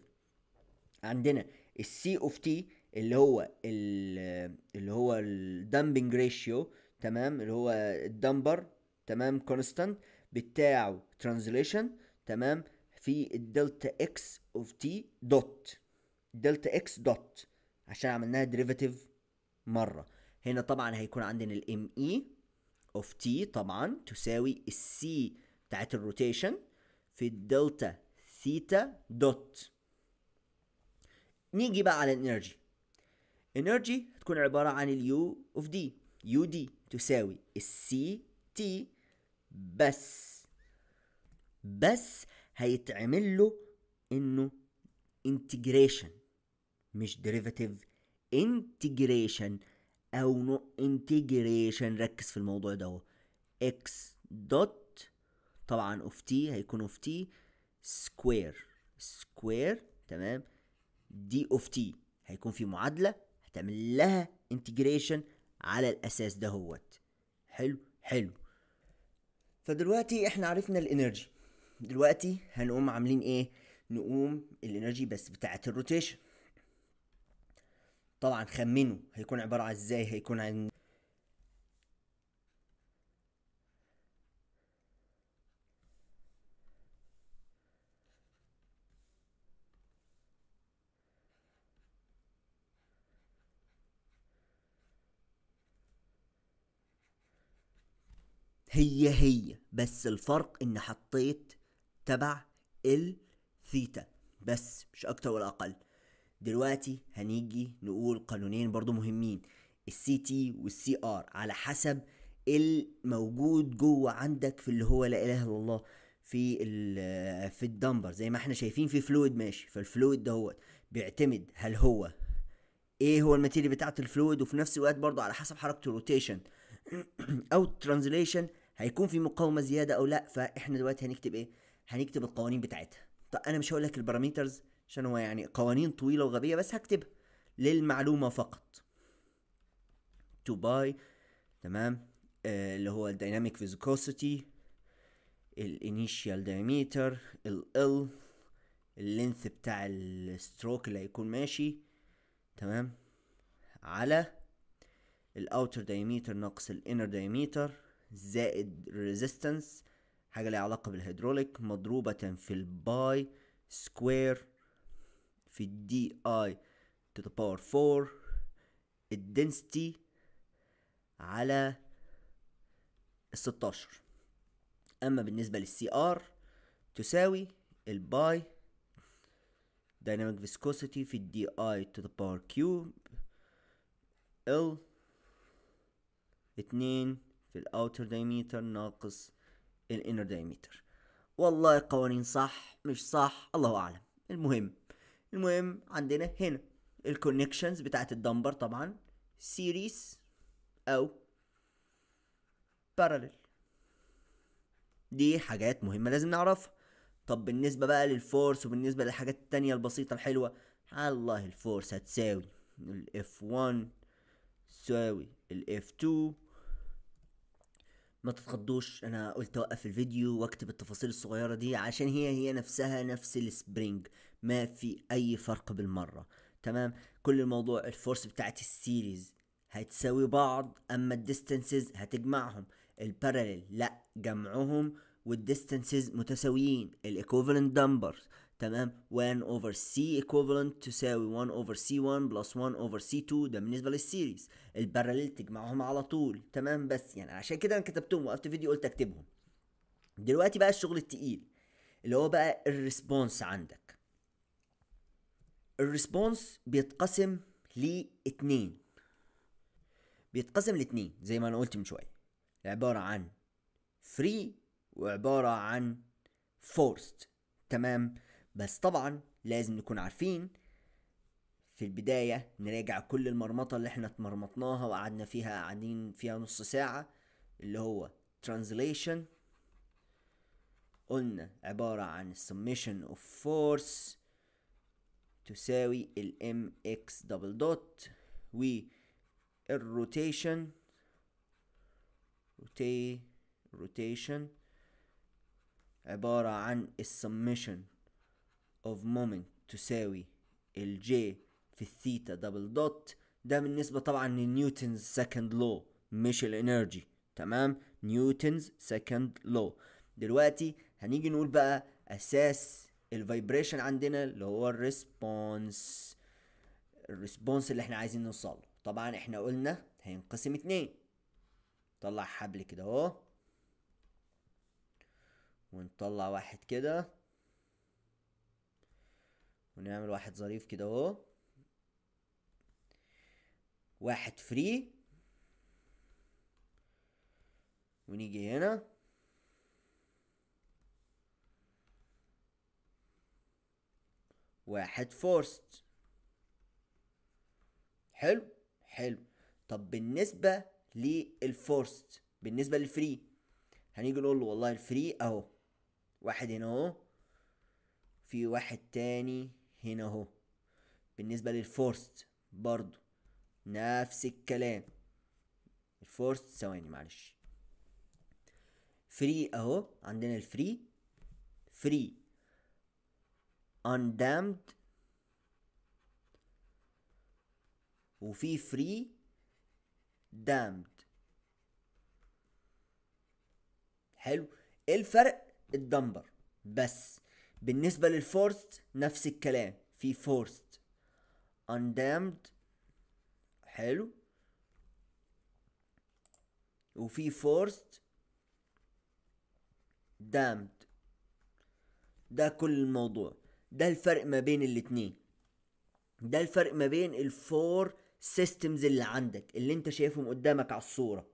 عندنا السي اوف تي اللي هو اللي هو الدامبنج ريشيو تمام اللي هو الدمبر تمام كونستانت بتاعه ترانزليشن تمام في الدلتا اكس اوف تي دوت دلتا اكس دوت عشان عملناها ديريفاتيف مره هنا طبعا هيكون عندنا الام اي اوف تي طبعا تساوي السي بتاعت الروتيشن في الدلتا ثيتا دوت نيجي بقى على الانرجي انرجي هتكون عباره عن اليو اوف دي يو دي تساوي السي تي بس بس هيتعمل له انه انتجريشن مش ديريفاتيف انتجريشن او نوع انتجريشن ركز في الموضوع ده اكس دوت طبعا اوف تي هيكون اوف تي سكوير سكوير تمام دي اوف تي هيكون في معادله هتعمل لها انتجريشن على الاساس ده هوت حلو حلو فدلوقتي احنا عرفنا الانرجي دلوقتي هنقوم عاملين ايه نقوم الانرجي بس بتاعه الروتيشن طبعا خمنوا هيكون عباره عن ازاي هيكون عن هي هي بس الفرق ان حطيت تبع الثيتا بس مش اكتر ولا اقل دلوقتي هنيجي نقول قانونين برضو مهمين السي تي والسي ار على حسب الموجود جوه عندك في اللي هو لا اله الا الله في آه، في الدمبر زي ما احنا شايفين في فلويد ماشي فالفلويد هو بيعتمد هل هو ايه هو الماتيريال بتاعه الفلويد وفي نفس الوقت برضو على حسب حركه الروتيشن او الترانزليشن هيكون في مقاومه زياده او لا فاحنا دلوقتي هنكتب ايه هنكتب القوانين بتاعتها طب انا مش هقول لك البارامترز عشان هو يعني قوانين طويله وغبيه بس هكتبها للمعلومه فقط تو باي تمام آه اللي هو الديناميك فيزيكوسيتي الانيشيال دايمتر ال اللينث بتاع الستروك اللي هيكون ماشي تمام على الاوتر دايمتر ناقص الانر دايمتر زائد ريزيستنس حاجة ليها علاقة بالهيدروليك مضروبة في الباي سكوير في الدي اي تو ذا باور 4 الدنسيتي على ال 16 اما بالنسبة للسي ار تساوي الباي دايناميك فيسكوسيتي في الدي اي تو ذا باور كيوب ال 2 في الاوتر دايميتر ناقص الانر دايميتر والله القوانين صح مش صح الله اعلم المهم المهم عندنا هنا الكونكشنز بتاعت الدمبر طبعا سيريز او بارالل دي حاجات مهمة لازم نعرفها طب بالنسبة بقى للفورس وبالنسبة للحاجات التانية البسيطة الحلوة الله الفورس هتساوي الاف 1 تساوي الاف 2 ما تتخضوش انا قلت اوقف الفيديو واكتب التفاصيل الصغيره دي عشان هي هي نفسها نفس السبرينج ما في اي فرق بالمره تمام كل الموضوع الفورس بتاعت السيريز هتساوي بعض اما الديستنسز هتجمعهم الباراليل لا جمعهم والديستنسز متساويين الايكوفالنت دمبرز تمام 1 over c equivalent تساوي 1 over c1 plus 1 over c2 ده بالنسبه للسيريز الباراليل تجمعهم على طول تمام بس يعني عشان كده انا كتبتهم وقفت فيديو قلت اكتبهم دلوقتي بقى الشغل التقيل اللي هو بقى الريسبونس عندك الريسبونس بيتقسم لاتنين بيتقسم لاتنين زي ما انا قلت من شويه عباره عن فري وعباره عن فورست تمام بس طبعا لازم نكون عارفين في البداية نراجع كل المرمطة اللي احنا اتمرمطناها وقعدنا فيها قاعدين فيها نص ساعة اللي هو translation قلنا عبارة عن submission of force تساوي ال mx double dot و الروتيشن rotation عبارة عن السمشن of moment تساوي الجي في الثيتا دبل دوت ده بالنسبة طبعا لنيوتنز سكند لو مش الانرجي تمام نيوتنز سكند لو دلوقتي هنيجي نقول بقى اساس الفايبريشن عندنا اللي هو الريسبونس الريسبونس اللي احنا عايزين نوصله طبعا احنا قلنا هينقسم اتنين طلع حبل كده اهو ونطلع واحد كده ونعمل واحد ظريف كده اهو واحد فري ونيجي هنا واحد فورست حلو حلو طب بالنسبة للفورست بالنسبة للفري هنيجي نقول والله الفري اهو واحد هنا اهو في واحد تاني هنا اهو بالنسبة للفورست برضو نفس الكلام الفورست ثواني معلش فري اهو عندنا الفري فري undammed وفي فري دامد حلو ايه الفرق الدمبر بس بالنسبة للفورست نفس الكلام في فورست اندامد حلو وفي فورست دامد ده كل الموضوع ده الفرق ما بين الاتنين ده الفرق ما بين الفور سيستمز اللي عندك اللي انت شايفهم قدامك على الصورة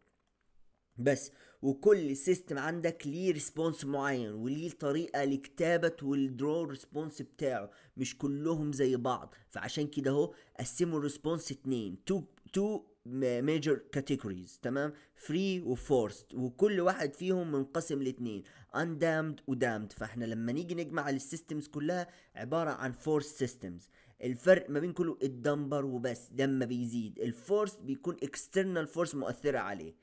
بس وكل سيستم عندك ليه ريسبونس معين وليه طريقه لكتابه والدرو ريسبونس بتاعه مش كلهم زي بعض فعشان كده اهو قسموا الريسبونس اتنين تو تو ميجر كاتيجوريز تمام فري وفورست وكل واحد فيهم منقسم لاتنين اندامد ودامد فاحنا لما نيجي نجمع السيستمز كلها عباره عن فورس سيستمز الفرق ما بين كله الدمبر وبس دم بيزيد الفورس بيكون اكسترنال فورس مؤثره عليه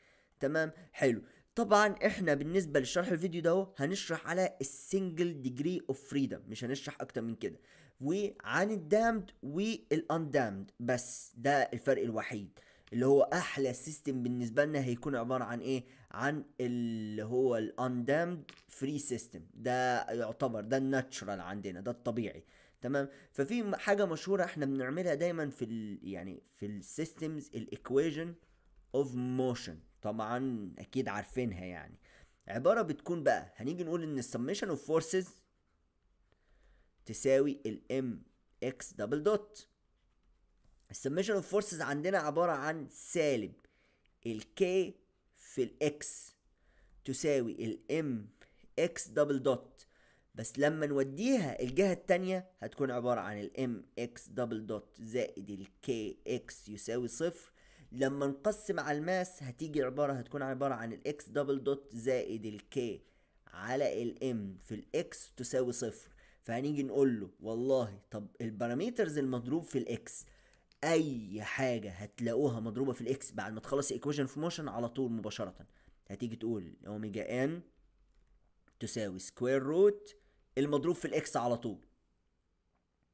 تمام حلو طبعا احنا بالنسبه لشرح الفيديو ده هنشرح على السنجل ديجري اوف فريدم مش هنشرح اكتر من كده وعن الدامد والاندامد بس ده الفرق الوحيد اللي هو احلى سيستم بالنسبه لنا هيكون عباره عن ايه عن اللي هو الاندامد فري سيستم ده يعتبر ده الناتشرال عندنا ده الطبيعي تمام ففي حاجه مشهوره احنا بنعملها دايما في الـ يعني في السيستمز الايكويشن اوف موشن طبعا اكيد عارفينها يعني عبارة بتكون بقى هنيجي نقول ان السميشن اوف فورسز تساوي ال m اكس دبل دوت السميشن اوف فورسز عندنا عبارة عن سالب ال k في ال x تساوي ال m اكس دبل دوت بس لما نوديها الجهة التانية هتكون عبارة عن ال m اكس دبل دوت زائد ال k اكس يساوي صفر لما نقسم على الماس هتيجي عبارة هتكون عبارة عن الاكس دبل دوت زائد الكي على الام في الاكس تساوي صفر فهنيجي نقول له والله طب البارامترز المضروب في الاكس اي حاجة هتلاقوها مضروبة في الاكس بعد ما تخلص ايكويشن في موشن على طول مباشرة هتيجي تقول اوميجا ان تساوي سكوير روت المضروب في الاكس على طول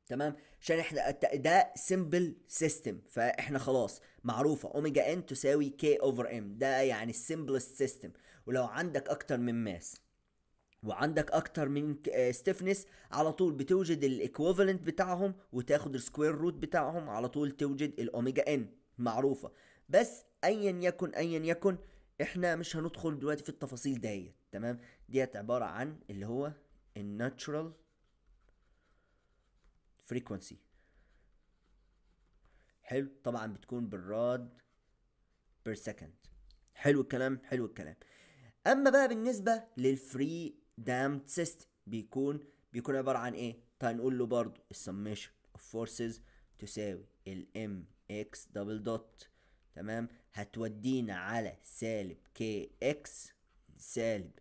تمام عشان احنا ده سمبل سيستم فاحنا خلاص معروفه اوميجا ان تساوي كي اوفر ام ده يعني السمبلست سيستم ولو عندك اكتر من ماس وعندك اكتر من ستيفنس آه، على طول بتوجد الايكوفالنت بتاعهم وتاخد السكوير روت بتاعهم على طول توجد الاوميجا ان معروفه بس ايا يكن ايا يكن احنا مش هندخل دلوقتي في التفاصيل ديت تمام ديت عباره عن اللي هو الناتشرال frequency حلو طبعا بتكون بالراد بير سكند حلو الكلام حلو الكلام اما بقى بالنسبه للفري دام سيستم بيكون بيكون عباره عن ايه هنقول طيب له برضو السميشن اوف فورسز تساوي الام اكس دبل دوت تمام هتودينا على سالب كي اكس سالب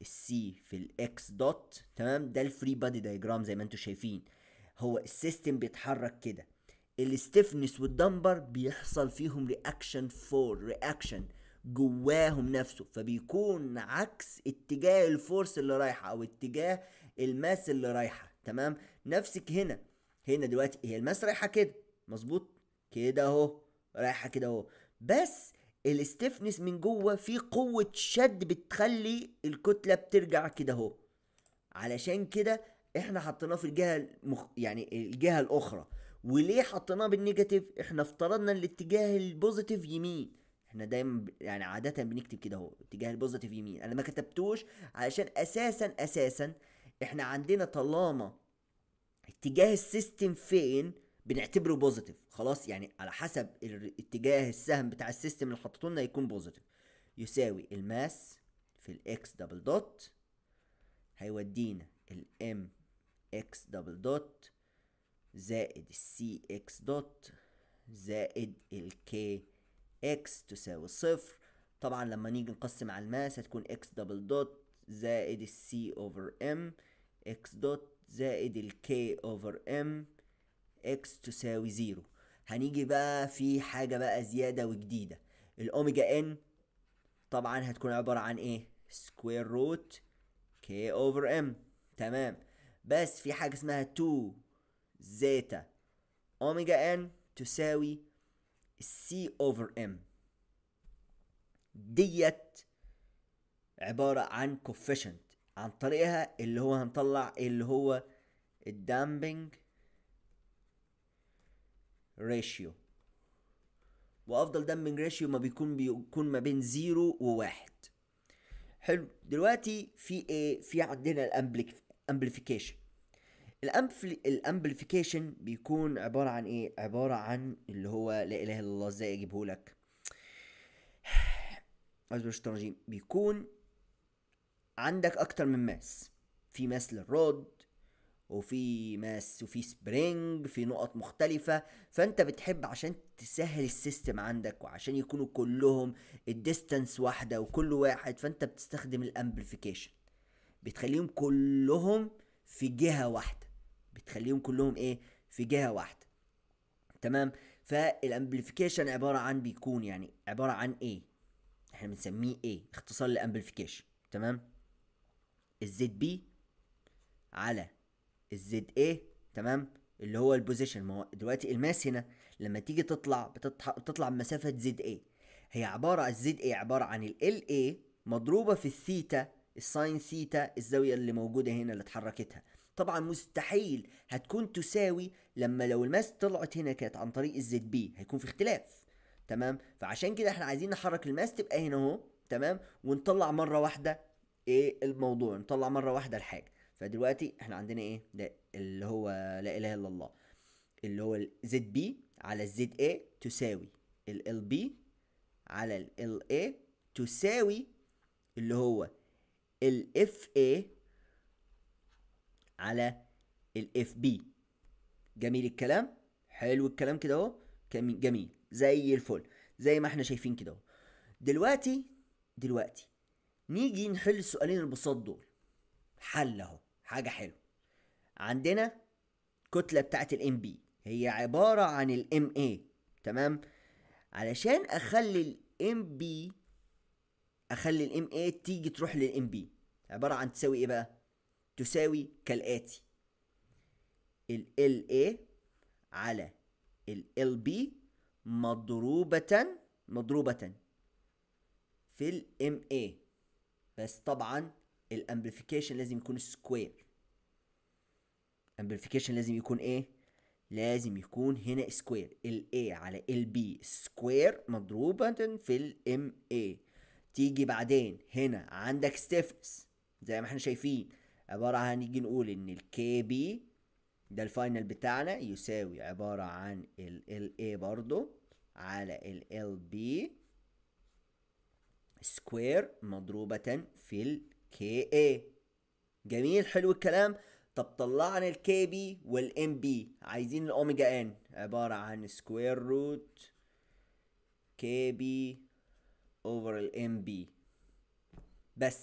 السي في الاكس دوت تمام ده الفري بادي دايجرام زي ما انتم شايفين هو السيستم بيتحرك كده الاستفنس والدمبر بيحصل فيهم رياكشن فور رياكشن جواهم نفسه فبيكون عكس اتجاه الفورس اللي رايحه او اتجاه الماس اللي رايحه تمام نفسك هنا هنا دلوقتي هي الماس رايحه كده مظبوط كده اهو رايحه كده اهو بس الاستفنس من جوه في قوه شد بتخلي الكتله بترجع كده اهو علشان كده احنا حطيناه في الجهه المخ... يعني الجهه الاخرى وليه حطيناه بالنيجاتيف احنا افترضنا الاتجاه البوزيتيف يمين احنا دايما يعني عاده بنكتب كده اهو اتجاه البوزيتيف يمين انا ما كتبتوش علشان اساسا اساسا احنا عندنا طالما اتجاه السيستم فين بنعتبره بوزيتيف خلاص يعني على حسب اتجاه السهم بتاع السيستم اللي حطيته لنا يكون بوزيتيف يساوي الماس في الاكس دبل دوت هيودينا الام x دبل دوت زائد السي اكس دوت زائد الكي اكس تساوي صفر طبعا لما نيجي نقسم على الماس هتكون اكس دبل دوت زائد السي اوفر ام اكس دوت زائد الكي اوفر ام اكس تساوي زيرو هنيجي بقى في حاجة بقى زيادة وجديدة الاوميجا ان طبعا هتكون عبارة عن ايه سكوير روت كي اوفر ام تمام بس في حاجة اسمها 2 زيتا اوميجا ان تساوي السي اوفر ام ديت عبارة عن كوفيشنت عن طريقها اللي هو هنطلع اللي هو الدامبنج ريشيو وافضل دامبنج ريشيو ما بيكون بيكون ما بين زيرو وواحد حلو دلوقتي في ايه في عندنا الامبليك امبليفيكيشن الامبليفيكيشن بيكون عباره عن ايه عباره عن اللي هو لا اله الا الله ازاي اجيبه لك بيكون عندك اكتر من ماس في ماس للرد وفي ماس وفي سبرينج في نقط مختلفة فانت بتحب عشان تسهل السيستم عندك وعشان يكونوا كلهم الديستنس واحدة وكل واحد فانت بتستخدم الامبليفيكيشن بتخليهم كلهم في جهه واحده بتخليهم كلهم ايه في جهه واحده تمام فالامبليفيكيشن عباره عن بيكون يعني عباره عن ايه احنا بنسميه ايه اختصار الامبليفيكيشن تمام الزد بي على الزد ايه تمام اللي هو البوزيشن ما هو دلوقتي الماس هنا لما تيجي تطلع بتطلع, بتطلع بمسافه زد ايه هي عباره عن زد ايه عباره عن ال ايه مضروبه في الثيتا الساين ثيتا الزاوية اللي موجودة هنا اللي اتحركتها طبعا مستحيل هتكون تساوي لما لو الماس طلعت هنا كانت عن طريق الزد بي هيكون في اختلاف تمام فعشان كده احنا عايزين نحرك الماس تبقى هنا اهو تمام ونطلع مرة واحدة ايه الموضوع نطلع مرة واحدة الحاجة فدلوقتي احنا عندنا ايه ده اللي هو لا اله الا الله اللي هو الزد بي على الزد اي تساوي ال بي على ال اي تساوي اللي هو ال اي على الاف بي جميل الكلام حلو الكلام كده اهو جميل زي الفل زي ما احنا شايفين كده اهو دلوقتي دلوقتي نيجي نحل السؤالين البساط دول حل اهو حاجه حلوه عندنا الكتله بتاعت الام بي هي عباره عن الام اي تمام علشان اخلي الام بي اخلي الام اي تيجي تروح للام بي عباره عن تساوي ايه بقى تساوي كالاتي ال ال اي على ال ال بي مضروبة مضروبة في الام اي بس طبعا الامبليفيكيشن لازم يكون سكوير الامبليفيكيشن لازم يكون ايه لازم يكون هنا سكوير ال A على ال B سكوير مضروبة في ال M A تيجي بعدين هنا عندك ستيفنس زي ما احنا شايفين عبارة هنيجي نقول ان الكي بي ده الفاينل بتاعنا يساوي عبارة عن ال ال اي برضو على ال ال بي سكوير مضروبة في كي اي جميل حلو الكلام طب طلعنا الكي بي والام بي عايزين الاوميجا ان عبارة عن سكوير روت كي بي اوفر الام بي بس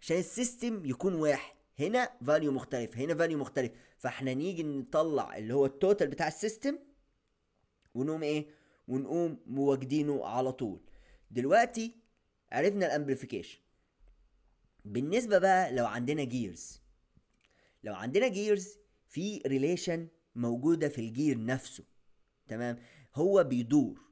عشان السيستم يكون واحد هنا فاليو مختلف هنا فاليو مختلف فاحنا نيجي نطلع اللي هو التوتال بتاع السيستم ونقوم ايه ونقوم مواجدينه على طول دلوقتي عرفنا الامبليفيكيشن بالنسبه بقى لو عندنا جيرز لو عندنا جيرز في ريليشن موجوده في الجير نفسه تمام هو بيدور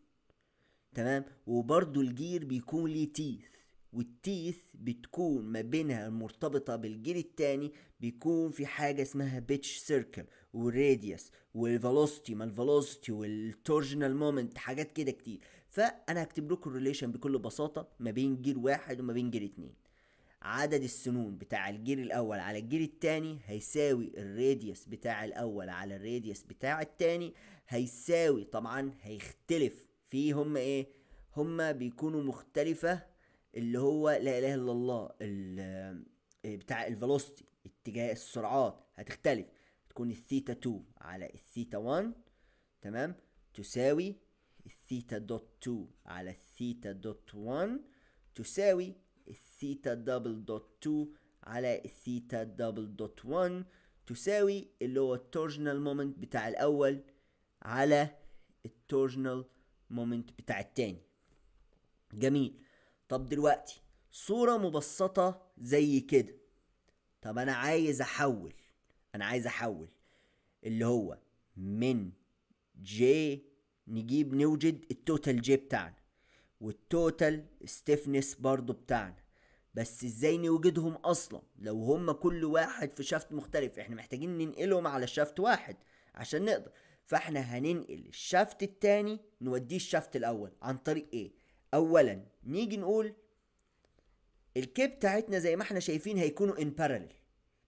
تمام وبرضو الجير بيكون ليه تيث والتيث بتكون ما بينها المرتبطة بالجير التاني بيكون في حاجة اسمها بيتش سيركل والراديوس والفلوستي ما الفلوستي والتورجنال مومنت حاجات كده كتير فأنا هكتب لكم الريليشن بكل بساطة ما بين جير واحد وما بين جير اتنين عدد السنون بتاع الجير الأول على الجير التاني هيساوي الراديوس بتاع الأول على الراديوس بتاع التاني هيساوي طبعا هيختلف في هم ايه هم بيكونوا مختلفة اللي هو لا اله الا الله آه، بتاع الفلوستي اتجاه السرعات هتختلف تكون الثيتا 2 على الثيتا 1 تمام تساوي الثيتا دوت 2 على الثيتا دوت 1 تساوي الثيتا دبل دوت 2 على الثيتا دبل دوت 1 تساوي اللي هو التورجنال مومنت بتاع الاول على التورجنال مومنت بتاع التاني جميل طب دلوقتي صورة مبسطة زي كده طب انا عايز احول انا عايز احول اللي هو من جي نجيب نوجد التوتال جي بتاعنا والتوتال ستيفنس برضو بتاعنا بس ازاي نوجدهم اصلا لو هما كل واحد في شافت مختلف احنا محتاجين ننقلهم على شافت واحد عشان نقدر فاحنا هننقل الشافت التاني نوديه الشافت الاول عن طريق ايه اولا نيجي نقول الكي بتاعتنا زي ما احنا شايفين هيكونوا ان بارلل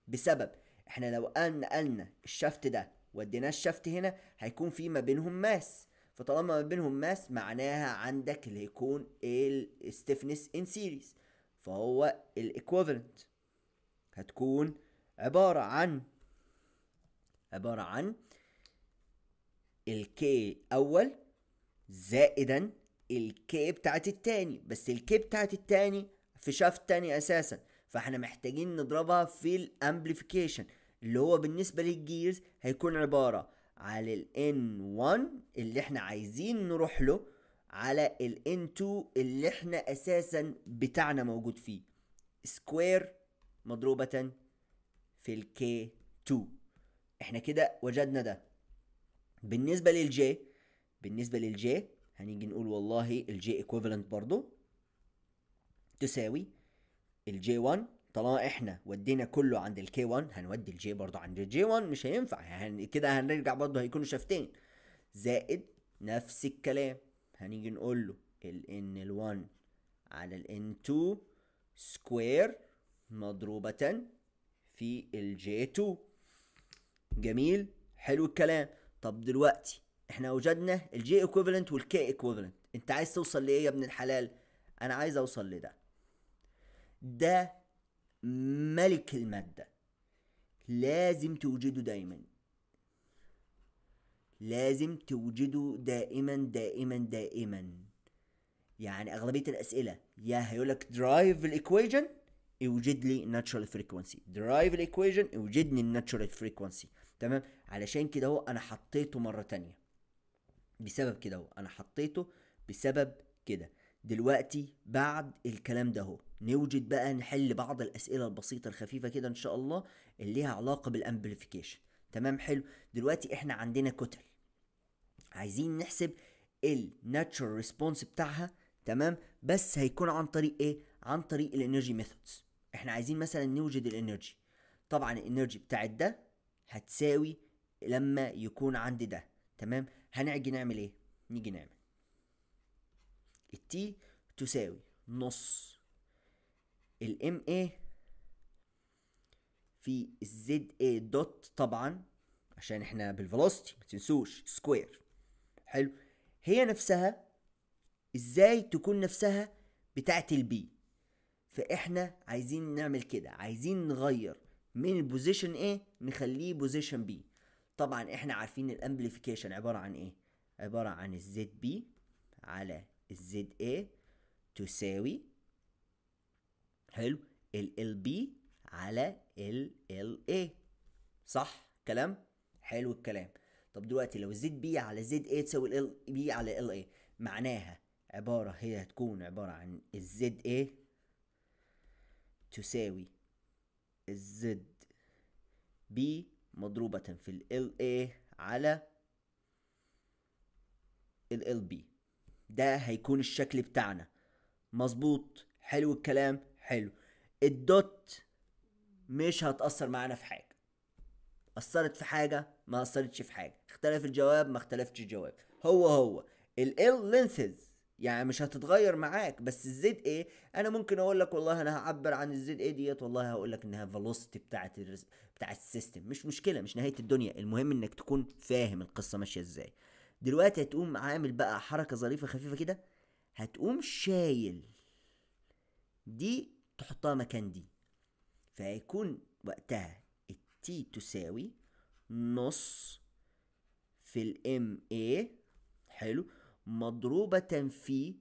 بسبب احنا لو نقلنا الشافت ده وديناه الشافت هنا هيكون في ما بينهم ماس فطالما ما بينهم ماس معناها عندك اللي هيكون الستيفنس ان سيريز فهو الايكوفالنت هتكون عبارة عن عبارة عن الكي اول زائدا الكي بتاعت التاني بس الكي بتاعت التاني في شاف تاني اساسا فاحنا محتاجين نضربها في الامبليفيكيشن اللي هو بالنسبه للجيرز هيكون عباره على ال N1 اللي احنا عايزين نروح له على ال N2 اللي احنا اساسا بتاعنا موجود فيه سكوير مضروبة في ال K2 احنا كده وجدنا ده بالنسبه للجي بالنسبه للجي هنيجي نقول والله الجي ايكوفالنت برضو تساوي الجي 1 طالما احنا ودينا كله عند الكي 1 هنودي الجي برضو عند الجي 1 مش هينفع يعني كده هنرجع برضو هيكونوا شافتين زائد نفس الكلام هنيجي نقول له ال ان ال 1 على ال ان 2 سكوير مضروبة في الجي 2 جميل حلو الكلام طب دلوقتي احنا وجدنا الجي ايكويفالنت والكي ايكويفالنت انت عايز توصل لايه يا ابن الحلال انا عايز اوصل لده ده ملك الماده لازم توجده دايما لازم توجده دائما دائما دائما يعني اغلبيه الاسئله يا هيقول لك درايف الايكويجن اوجد لي ناتشرال فريكوانسي درايف الايكويجن اوجدني الناتشرال فريكوانسي تمام علشان كده انا حطيته مره تانية بسبب كده انا حطيته بسبب كده دلوقتي بعد الكلام ده هو نوجد بقى نحل بعض الاسئله البسيطه الخفيفه كده ان شاء الله اللي ليها علاقه بالامبليفيكيشن تمام حلو دلوقتي احنا عندنا كتل عايزين نحسب الناتشرال ريسبونس بتاعها تمام بس هيكون عن طريق ايه عن طريق الانرجي ميثودز احنا عايزين مثلا نوجد الانرجي طبعا الانرجي بتاعت ده هتساوي لما يكون عندي ده تمام هنيجي نعمل ايه نيجي نعمل التي تساوي نص الام اي في الزد اي دوت طبعا عشان احنا بالفلوستي ما تنسوش سكوير حلو هي نفسها ازاي تكون نفسها بتاعت البي فاحنا عايزين نعمل كده عايزين نغير من البوزيشن A نخليه بوزيشن بي طبعا احنا عارفين الامبليفيكيشن عبارة عن ايه عبارة عن الزد بي على الزد اي تساوي حلو ال ال بي على ال ال اي صح كلام حلو الكلام طب دلوقتي لو الزد بي على زد اي تساوي ال بي على ال اي معناها عبارة هي هتكون عبارة عن الزد اي تساوي الزد بي مضروبة في ال LA على ال LB ده هيكون الشكل بتاعنا مظبوط حلو الكلام حلو الدوت مش هتأثر معانا في حاجة أثرت في حاجة ما أثرتش في حاجة اختلف الجواب ما اختلفتش الجواب هو هو ال L lengths يعني مش هتتغير معاك بس الزد ايه انا ممكن اقول لك والله انا هعبر عن الزد ايه ديت والله هقول لك انها فيلوسيتي بتاعه الرز... السيستم مش مشكله مش نهايه الدنيا المهم انك تكون فاهم القصه ماشيه ازاي دلوقتي هتقوم عامل بقى حركه ظريفه خفيفه كده هتقوم شايل دي تحطها مكان دي فهيكون وقتها التي تساوي نص في الام ايه حلو مضروبة في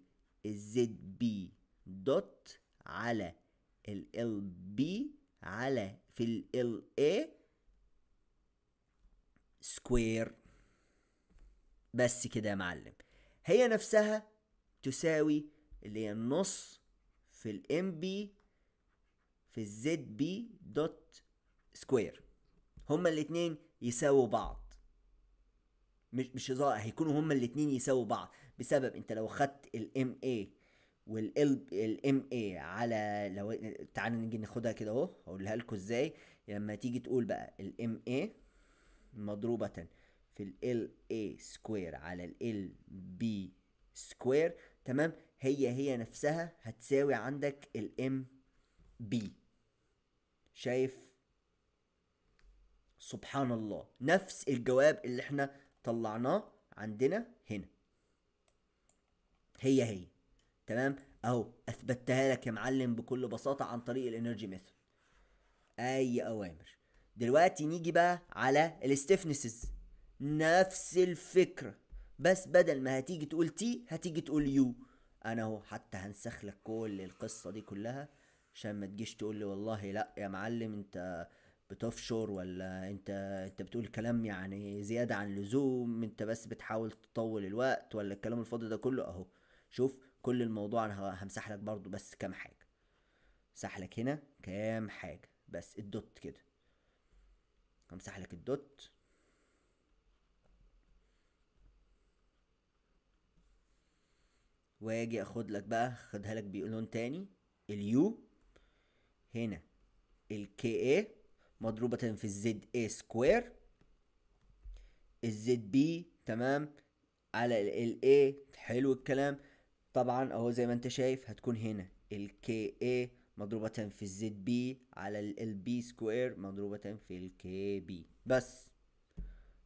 الزد بي دوت على ال بي على في ال اي سكوير بس كده يا معلم هي نفسها تساوي اللي هي النص في ام بي في الزد بي دوت سكوير هما الاتنين يساووا بعض مش مش هزار هيكونوا هما الاتنين يساووا بعض بسبب انت لو خدت الام اي والام اي على لو تعال نيجي ناخدها كده اهو هقولها لكم ازاي لما تيجي تقول بقى الام اي مضروبة في ال اي سكوير على ال بي سكوير تمام هي هي نفسها هتساوي عندك الام بي شايف سبحان الله نفس الجواب اللي احنا طلعناه عندنا هنا هي هي تمام اهو اثبتها لك يا معلم بكل بساطه عن طريق الانرجي ميثود اي اوامر دلوقتي نيجي بقى على الاستفنسز نفس الفكره بس بدل ما هتيجي تقول تي هتيجي تقول يو انا اهو حتى هنسخ لك كل القصه دي كلها عشان ما تجيش تقول لي والله لا يا معلم انت بتفشر ولا انت انت بتقول كلام يعني زيادة عن اللزوم انت بس بتحاول تطول الوقت ولا الكلام الفاضي ده كله اهو شوف كل الموضوع انا همسح لك برضو بس كام حاجة امسح لك هنا كام حاجة بس الدوت كده همسح لك الدوت واجي اخد لك بقى خدها لك بلون تاني اليو هنا الكي ايه مضروبة في الزد اي سكوير الزد بي تمام على ال اي حلو الكلام طبعا اهو زي ما انت شايف هتكون هنا الكي اي مضروبة في الزد بي على ال بي سكوير مضروبة في الكي بي بس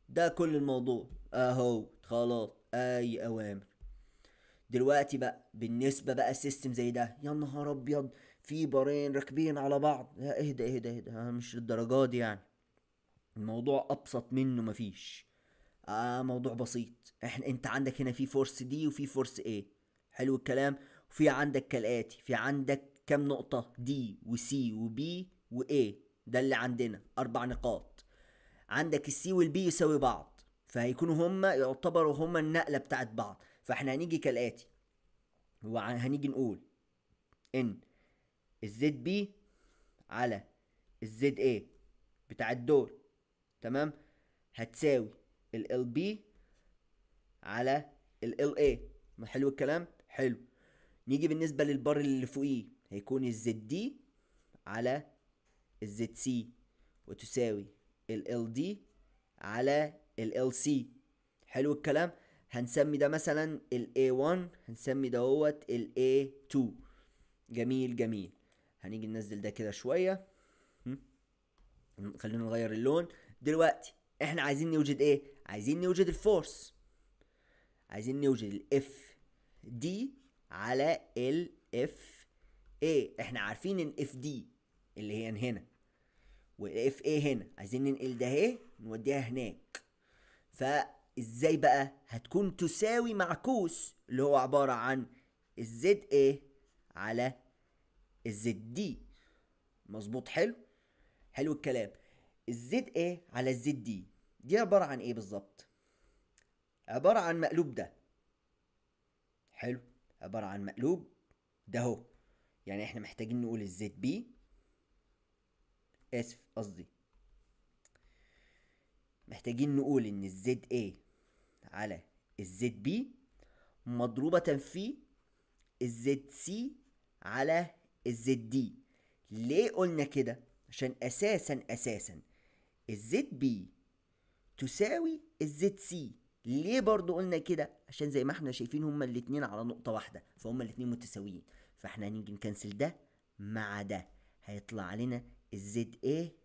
ده كل الموضوع اهو خلاص اي اوامر دلوقتي بقى بالنسبة بقى سيستم زي ده يا نهار ابيض في بارين راكبين على بعض اهدى اهدى اهدى مش للدرجات دي يعني الموضوع ابسط منه مفيش آه موضوع بسيط احنا انت عندك هنا في فورس دي وفي فورس ايه حلو الكلام وفي عندك كالاتي في عندك كام نقطة دي وسي وبي وايه ده اللي عندنا اربع نقاط عندك السي والبي يساوي بعض فهيكونوا هما يعتبروا هما النقلة بتاعت بعض فاحنا هنيجي كالاتي وهنيجي نقول ان الزد بي على الزد اي بتاع الدور تمام هتساوي ال بي على ال اي ما حلو الكلام حلو نيجي بالنسبه للبار اللي فوقيه هيكون الزد دي على الزد سي وتساوي ال دي على ال سي حلو الكلام هنسمي ده مثلا ال A1 هنسمي دهوت ال A2 جميل جميل هنيجي ننزل ده كده شويه خلينا نغير اللون دلوقتي احنا عايزين نوجد ايه عايزين نوجد الفورس عايزين نوجد الاف دي على الاف ايه احنا عارفين ان اف دي اللي هي هنا والاف ايه هنا عايزين ننقل ده ايه نوديها هناك فازاي بقى هتكون تساوي معكوس اللي هو عباره عن الزد ايه على الزد دي مظبوط حلو حلو الكلام الزد ايه على الزد دي دي عبارة عن ايه بالظبط عبارة عن مقلوب ده حلو عبارة عن مقلوب ده هو يعني احنا محتاجين نقول الزد بي اسف قصدي محتاجين نقول ان الزد ايه على الزد بي مضروبة في الزد سي على الزد دي ليه قلنا كده عشان اساسا اساسا الزد بي تساوي الزد سي ليه برضو قلنا كده عشان زي ما احنا شايفين هما الاتنين على نقطة واحدة فهما الاتنين متساويين فاحنا هنيجي نكنسل ده مع ده هيطلع لنا الزد ايه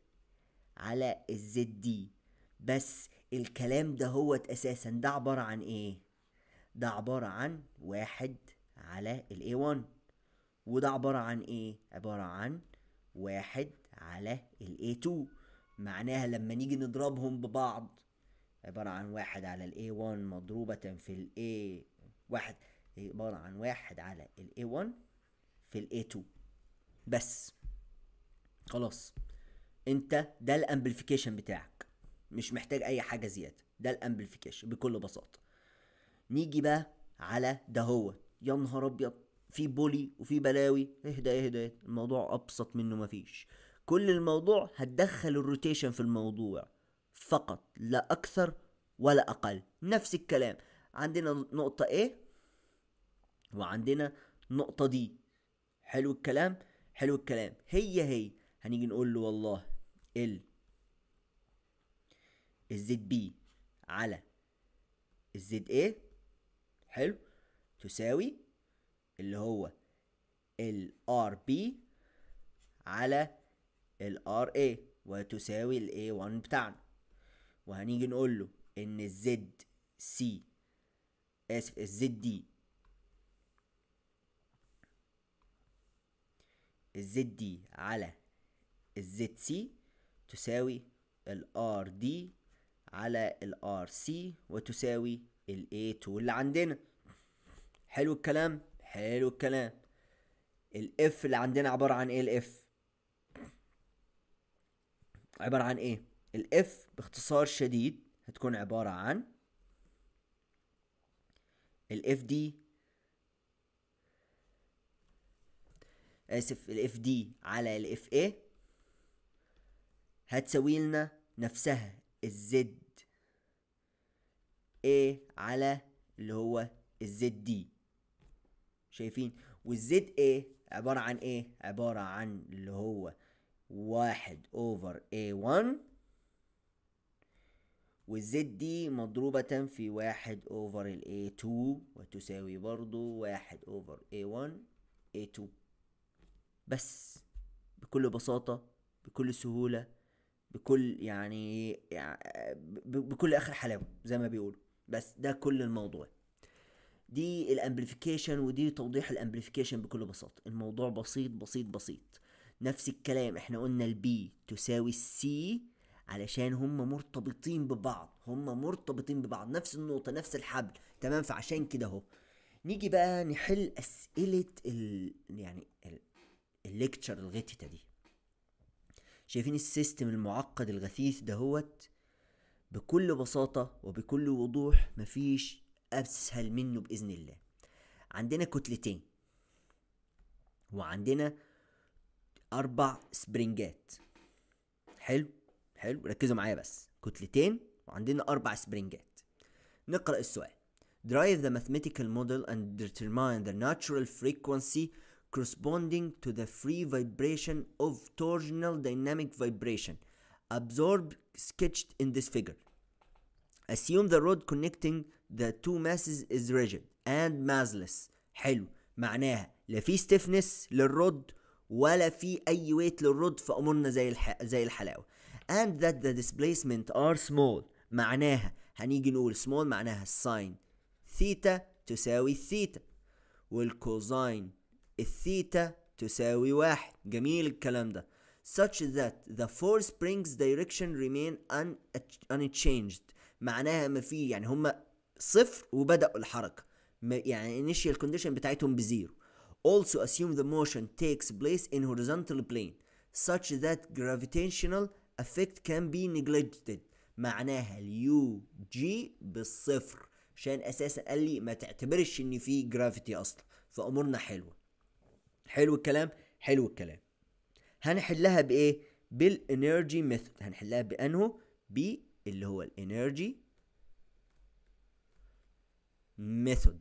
على الزد دي بس الكلام ده هو اساسا ده عبارة عن ايه ده عبارة عن واحد على الاي 1 وده عبارة عن ايه عبارة عن واحد على ال A2 معناها لما نيجي نضربهم ببعض عبارة عن واحد على ال A1 مضروبة في ال A واحد عبارة عن واحد على ال A1 في ال A2 بس خلاص انت ده الامبليفيكيشن بتاعك مش محتاج اي حاجة زيادة ده الامبليفيكيشن بكل بساطة نيجي بقى على ده هو يا نهار ابيض في بولي وفي بلاوي اهدى اهدى الموضوع ابسط منه مفيش كل الموضوع هتدخل الروتيشن في الموضوع فقط لا اكثر ولا اقل نفس الكلام عندنا نقطة A وعندنا نقطة D حلو الكلام حلو الكلام هي هي هنيجي نقول له والله ال الزد بي على الزد ايه حلو تساوي اللي هو ال RB على ال RA وتساوي ال A1 بتاعنا وهنيجي نقول له ان الزد سي اسف الزد دي الزد دي على الزد سي تساوي الار دي على الار سي وتساوي الاي 2 اللي عندنا حلو الكلام حلو الكلام الاف اللي عندنا عبارة عن ايه الاف عبارة عن ايه الاف باختصار شديد هتكون عبارة عن الاف دي اسف الاف دي على الاف ايه هتساوي لنا نفسها الزد ايه على اللي هو الزد دي شايفين والزد ايه عبارة عن ايه عبارة عن اللي هو واحد اوفر اي ون والزد دي مضروبة في واحد اوفر الاي تو وتساوي برضو واحد اوفر اي ون اي تو بس بكل بساطة بكل سهولة بكل يعني, يعني بكل اخر حلاوة زي ما بيقولوا بس ده كل الموضوع دي الامبليفيكيشن ودي توضيح الامبليفيكيشن بكل بساطه الموضوع بسيط بسيط بسيط نفس الكلام احنا قلنا البي تساوي السي علشان هم مرتبطين ببعض هم مرتبطين ببعض نفس النقطه نفس الحبل تمام فعشان كده اهو نيجي بقى نحل اسئله ال... يعني الليكتشر الغتيته دي شايفين السيستم المعقد الغثيث دهوت بكل بساطه وبكل وضوح مفيش اسهل منه باذن الله عندنا كتلتين وعندنا اربع سبرنجات حلو حلو ركزوا معايا بس كتلتين وعندنا اربع سبرنجات نقرا السؤال Drive the mathematical model and determine the natural frequency corresponding to the free vibration of torsional dynamic vibration absorbed sketched in this figure Assume the road connecting the two masses is rigid and massless حلو معناها لا في stiffness للرد ولا في أي weight للرد فأمرنا زي الح... زي الحلاوة and that the displacement are small معناها هنيجي نقول small معناها الساين ثيتا تساوي الثيتا والكوزاين الثيتا تساوي واحد جميل الكلام ده such that the force springs direction remain unchanged معناها ما في يعني هم صفر وبداوا الحركه يعني initial condition بتاعتهم بزيرو also assume the motion takes place in horizontal plane such that gravitational effect can be neglected معناها اليو جي بالصفر عشان اساسا قال لي ما تعتبرش ان في جرافيتي اصلا فامورنا حلوه حلو الكلام حلو الكلام هنحلها بايه بالانرجي ميثود هنحلها بانه اللي هو الانرجي ميثود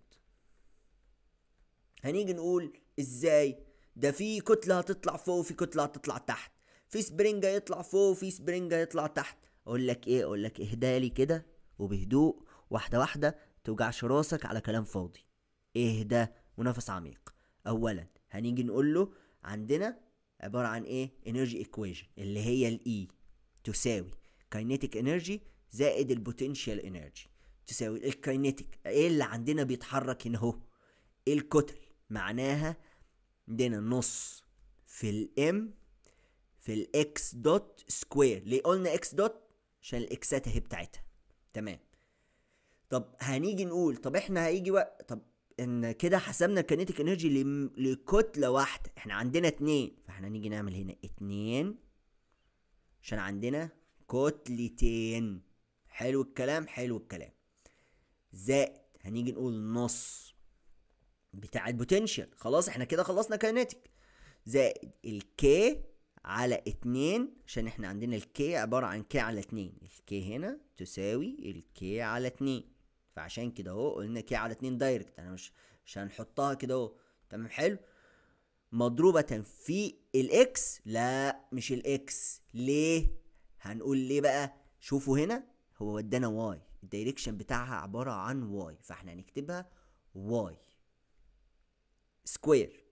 هنيجي نقول ازاي ده في كتلة هتطلع فوق وفي كتلة هتطلع تحت في سبرينج هيطلع فوق وفي سبرينج هيطلع تحت اقول لك ايه اقول لك لي كده وبهدوء واحدة واحدة توجعش راسك على كلام فاضي اهدى ونفس عميق اولا هنيجي نقول له عندنا عبارة عن ايه انرجي ايكويجن اللي هي الاي e تساوي كاينيتيك انرجي زائد البوتنشال انرجي تساوي الكاينيتيك ايه اللي عندنا بيتحرك هنا اهو الكتل معناها عندنا نص في الام في الاكس دوت سكوير ليه قلنا اكس دوت عشان الاكسات اهي بتاعتها تمام طب هنيجي نقول طب احنا هيجي وقت طب ان كده حسبنا الكينيتيك انرجي لكتله واحده احنا عندنا اتنين فاحنا نيجي نعمل هنا اتنين عشان عندنا كتلتين حلو الكلام حلو الكلام زائد هنيجي نقول نص بتاع البوتنشال خلاص احنا كده خلصنا كاينتيك زائد الكي على اتنين عشان احنا عندنا الكي عبارة عن كي على اتنين الكي هنا تساوي الكي على اتنين فعشان كده اهو قلنا كي على اتنين دايركت انا مش مش هنحطها كده اهو تمام حلو مضروبة في الاكس لا مش الاكس ليه هنقول ليه بقى شوفوا هنا هو ودانا واي الدايركشن بتاعها عبارة عن واي فاحنا هنكتبها واي سكوير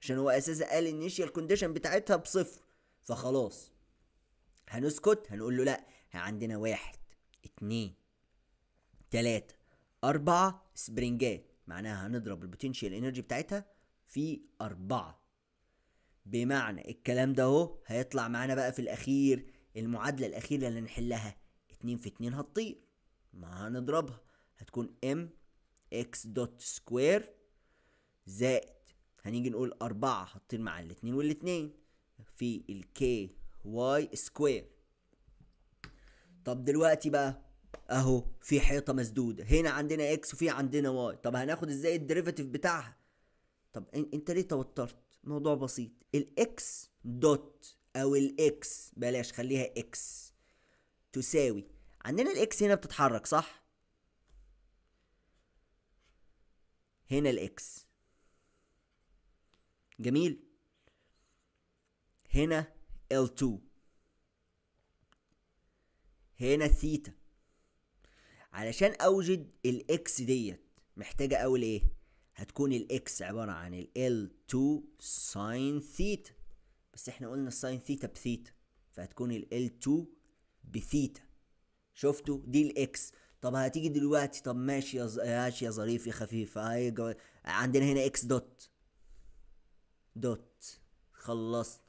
عشان هو اساسا قال الانيشيال كونديشن بتاعتها بصفر فخلاص هنسكت هنقول له لا عندنا واحد اتنين تلاتة أربعة سبرنجات معناها هنضرب البوتنشال انرجي بتاعتها في أربعة بمعنى الكلام ده اهو هيطلع معانا بقى في الأخير المعادلة الأخيرة اللي نحلها اتنين في اتنين هتطير ما هنضربها هتكون ام اكس دوت سكوير زائد هنيجي نقول أربعة هتطير مع الاتنين والاتنين في الكي واي سكوير طب دلوقتي بقى اهو في حيطه مسدوده هنا عندنا اكس وفي عندنا واي طب هناخد ازاي الديريفاتيف بتاعها طب انت ليه توترت موضوع بسيط الاكس دوت او الاكس بلاش خليها اكس تساوي عندنا الاكس هنا بتتحرك صح هنا الاكس جميل هنا ال 2 هنا ثيتا علشان اوجد الاكس ديت محتاجة اول ايه هتكون الاكس عبارة عن ال L2 ساين ثيتا بس احنا قلنا الساين ثيتا بثيتا فهتكون ال 2 بثيتا شفتوا دي الاكس طب هتيجي دلوقتي طب ماشي يا ز... ماشي يا ظريف يا خفيف هاي عندنا هنا اكس دوت دوت خلصنا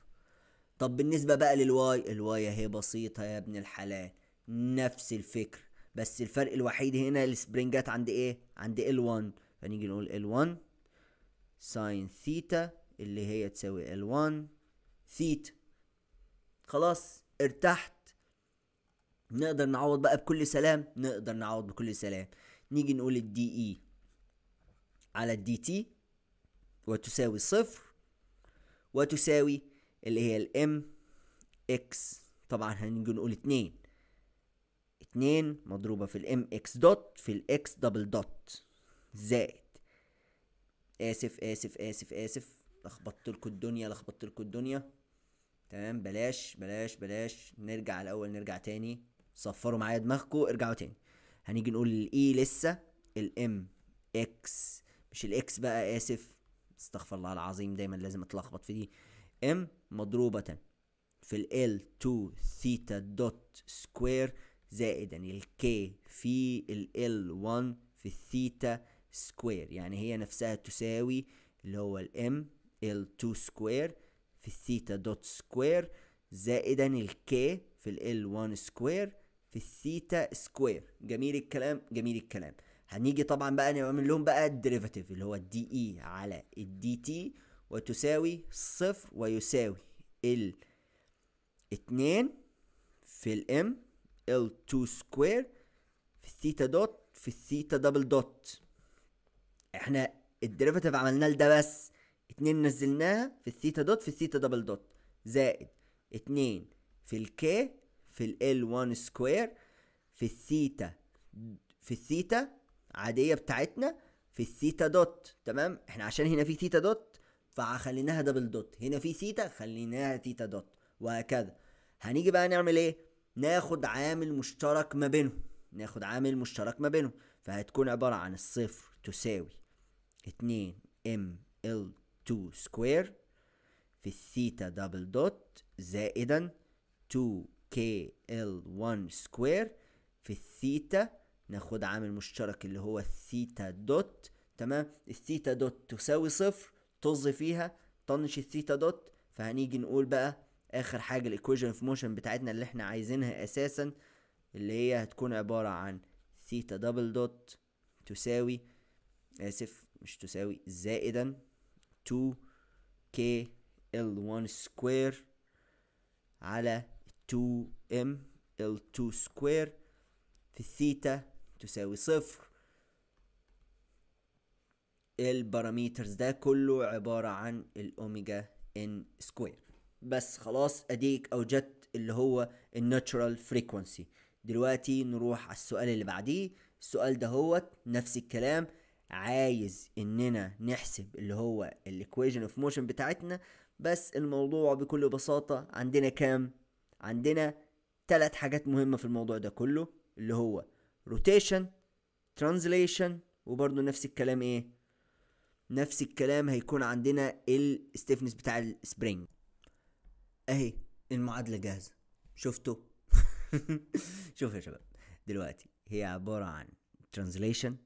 طب بالنسبه بقى للواي الواي اهي بسيطه يا ابن الحلال نفس الفكر بس الفرق الوحيد هنا السبرنجات عند ايه عند ال 1 فنيجي نقول ال 1 ساين ثيتا اللي هي تساوي ال 1 ثيتا خلاص ارتحت نقدر نعوض بقى بكل سلام نقدر نعوض بكل سلام نيجي نقول الدي اي e على الدي تي وتساوي صفر وتساوي اللي هي الام اكس طبعا هنيجي نقول اتنين اتنين مضروبة في الام اكس دوت في الاكس دبل دوت زائد اسف اسف اسف اسف لخبطت لكم الدنيا لخبطت لكم الدنيا تمام بلاش بلاش بلاش نرجع الاول نرجع تاني صفروا معايا دماغكم ارجعوا تاني هنيجي نقول الاي e لسه الام اكس مش الاكس بقى اسف استغفر الله العظيم دايما لازم اتلخبط في دي ام مضروبة في ال 2 ثيتا دوت سكوير زائدا الكي في ال 1 في الثيتا سكوير يعني هي نفسها تساوي اللي هو الام ال 2 سكوير في الثيتا دوت سكوير زائدا الكي في ال 1 سكوير في الثيتا سكوير جميل الكلام جميل الكلام هنيجي طبعا بقى نعمل لهم بقى الديريفاتيف اللي هو الدي اي e على الدي تي وتساوي صفر ويساوي ال 2 في الام ال 2 سكوير في الثيتا دوت في الثيتا دبل دوت احنا الديريفاتيف عملناه لده بس اتنين نزلناها في الثيتا دوت في الثيتا دبل دوت زائد اتنين في الكي في ال 1 سكوير في الثيتا في الثيتا عادية بتاعتنا في الثيتا دوت تمام احنا عشان هنا في ثيتا دوت فخليناها دبل دوت هنا في ثيتا خليناها ثيتا دوت وهكذا هنيجي بقى نعمل ايه ناخد عامل مشترك ما بينهم ناخد عامل مشترك ما بينهم فهتكون عبارة عن الصفر تساوي اتنين ام ال 2 سكوير في الثيتا دبل دوت زائدا 2 كي ال 1 سكوير في الثيتا ناخد عامل مشترك اللي هو الثيتا دوت تمام الثيتا دوت تساوي صفر طز فيها طنش الثيتا دوت فهنيجي نقول بقى اخر حاجة الايكويجن في موشن بتاعتنا اللي احنا عايزينها اساسا اللي هي هتكون عبارة عن ثيتا دبل دوت تساوي اسف مش تساوي زائدا 2 كي L1 سكوير على 2 ام L2 سكوير في الثيتا تساوي صفر الباراميترز ده كله عبارة عن الأوميجا ان سكوير بس خلاص أديك أوجدت اللي هو الناتشرال فريكونسي دلوقتي نروح على السؤال اللي بعديه السؤال ده هو نفس الكلام عايز اننا نحسب اللي هو الاكويجن اوف موشن بتاعتنا بس الموضوع بكل بساطة عندنا كام عندنا ثلاث حاجات مهمة في الموضوع ده كله اللي هو روتيشن ترانزليشن وبرده نفس الكلام ايه نفس الكلام هيكون عندنا الستيفنس بتاع السبرينج اهي المعادلة جاهزة شفتوا شوف يا شباب دلوقتي هي عبارة عن ترانزليشن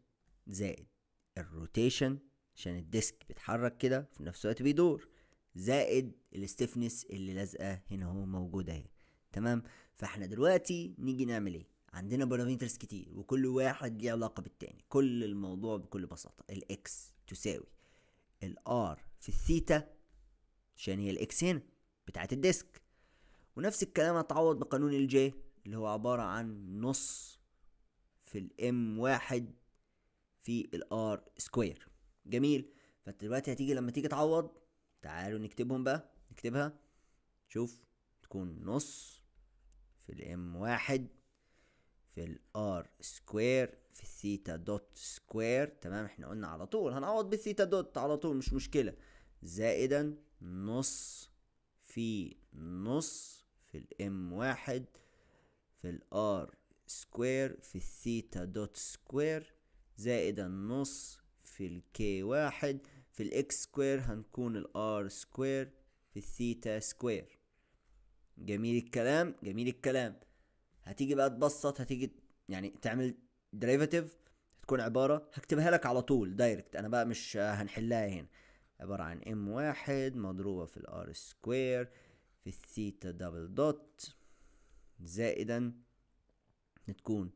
زائد الروتيشن عشان الديسك بيتحرك كده في نفس الوقت بيدور زائد الاستفنس اللي لازقه هنا اهو موجوده اهي تمام فاحنا دلوقتي نيجي نعمل ايه عندنا بارامترز كتير وكل واحد ليه علاقه بالتاني كل الموضوع بكل بساطه الاكس تساوي الار في الثيتا عشان هي الاكس هنا بتاعت الديسك ونفس الكلام هتعوض بقانون الجي اللي هو عباره عن نص في الام واحد في الار سكوير جميل فانت دلوقتي هتيجي لما تيجي تعوض تعالوا نكتبهم بقى نكتبها شوف تكون نص في الام واحد في الار سكوير في الثيتا دوت سكوير تمام احنا قلنا على طول هنعوض بالثيتا دوت على طول مش مشكلة زائدا نص في نص في الام واحد في الار سكوير في الثيتا دوت سكوير زائد النص في الكي واحد في الاكس سكوير هنكون الار سكوير في الثيتا سكوير جميل الكلام جميل الكلام هتيجي بقى تبسط هتيجي يعني تعمل ديريفاتيف هتكون عبارة هكتبها لك على طول دايركت انا بقى مش هنحلها هنا عبارة عن ام واحد مضروبة في الار سكوير في الثيتا دبل دوت زائدا تكون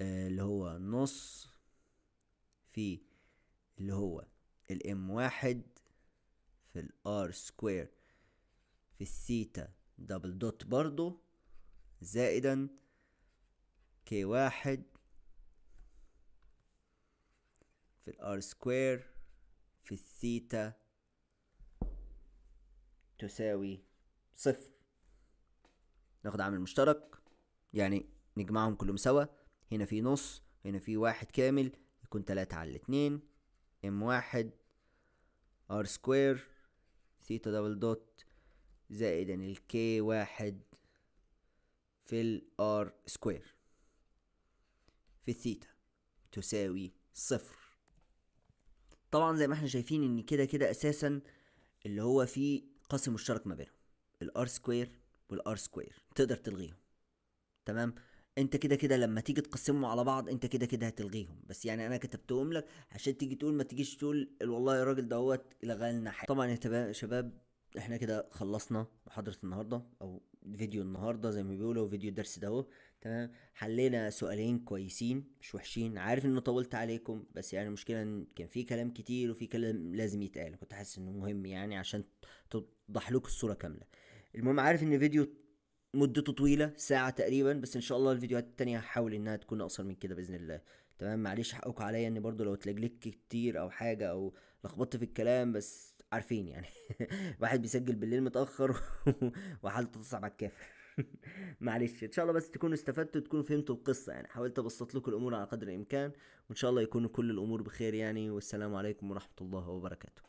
آه، اللي هو نص في اللي هو الام واحد في الار سكوير في الثيتا دبل دوت برضو زائدا كي واحد في الار سكوير في الثيتا تساوي صفر ناخد عامل مشترك يعني نجمعهم كلهم سوا هنا في نص هنا في واحد كامل يكون تلاتة على الاتنين ام واحد ار سكوير ثيتا دبل دوت زائدا الكي واحد في الار سكوير في الثيتا تساوي صفر طبعا زي ما احنا شايفين ان كده كده اساسا اللي هو في قاسم مشترك ما بينهم الار سكوير والار سكوير تقدر تلغيهم تمام انت كده كده لما تيجي تقسمهم على بعض انت كده كده هتلغيهم بس يعني انا كتبتهم لك عشان تيجي تقول ما تجيش تقول والله الراجل دوت لغى لنا حاجه طبعا يا شباب احنا كده خلصنا محاضره النهارده او فيديو النهارده زي ما بيقولوا فيديو الدرس ده اهو تمام حلينا سؤالين كويسين مش وحشين عارف انه طولت عليكم بس يعني المشكله ان كان في كلام كتير وفي كلام لازم يتقال كنت حاسس انه مهم يعني عشان توضح لكم الصوره كامله المهم عارف ان فيديو مدته طويله ساعه تقريبا بس ان شاء الله الفيديوهات التانية هحاول انها تكون اقصر من كده باذن الله تمام معلش حقكم عليا ان برضو لو اتلجلك كتير او حاجه او لخبطت في الكلام بس عارفين يعني واحد بيسجل بالليل متاخر وحالته تصعب على الكافر معلش ان شاء الله بس تكونوا استفدتوا وتكونوا فهمتوا القصه يعني حاولت ابسط لكم الامور على قدر الامكان وان شاء الله يكون كل الامور بخير يعني والسلام عليكم ورحمه الله وبركاته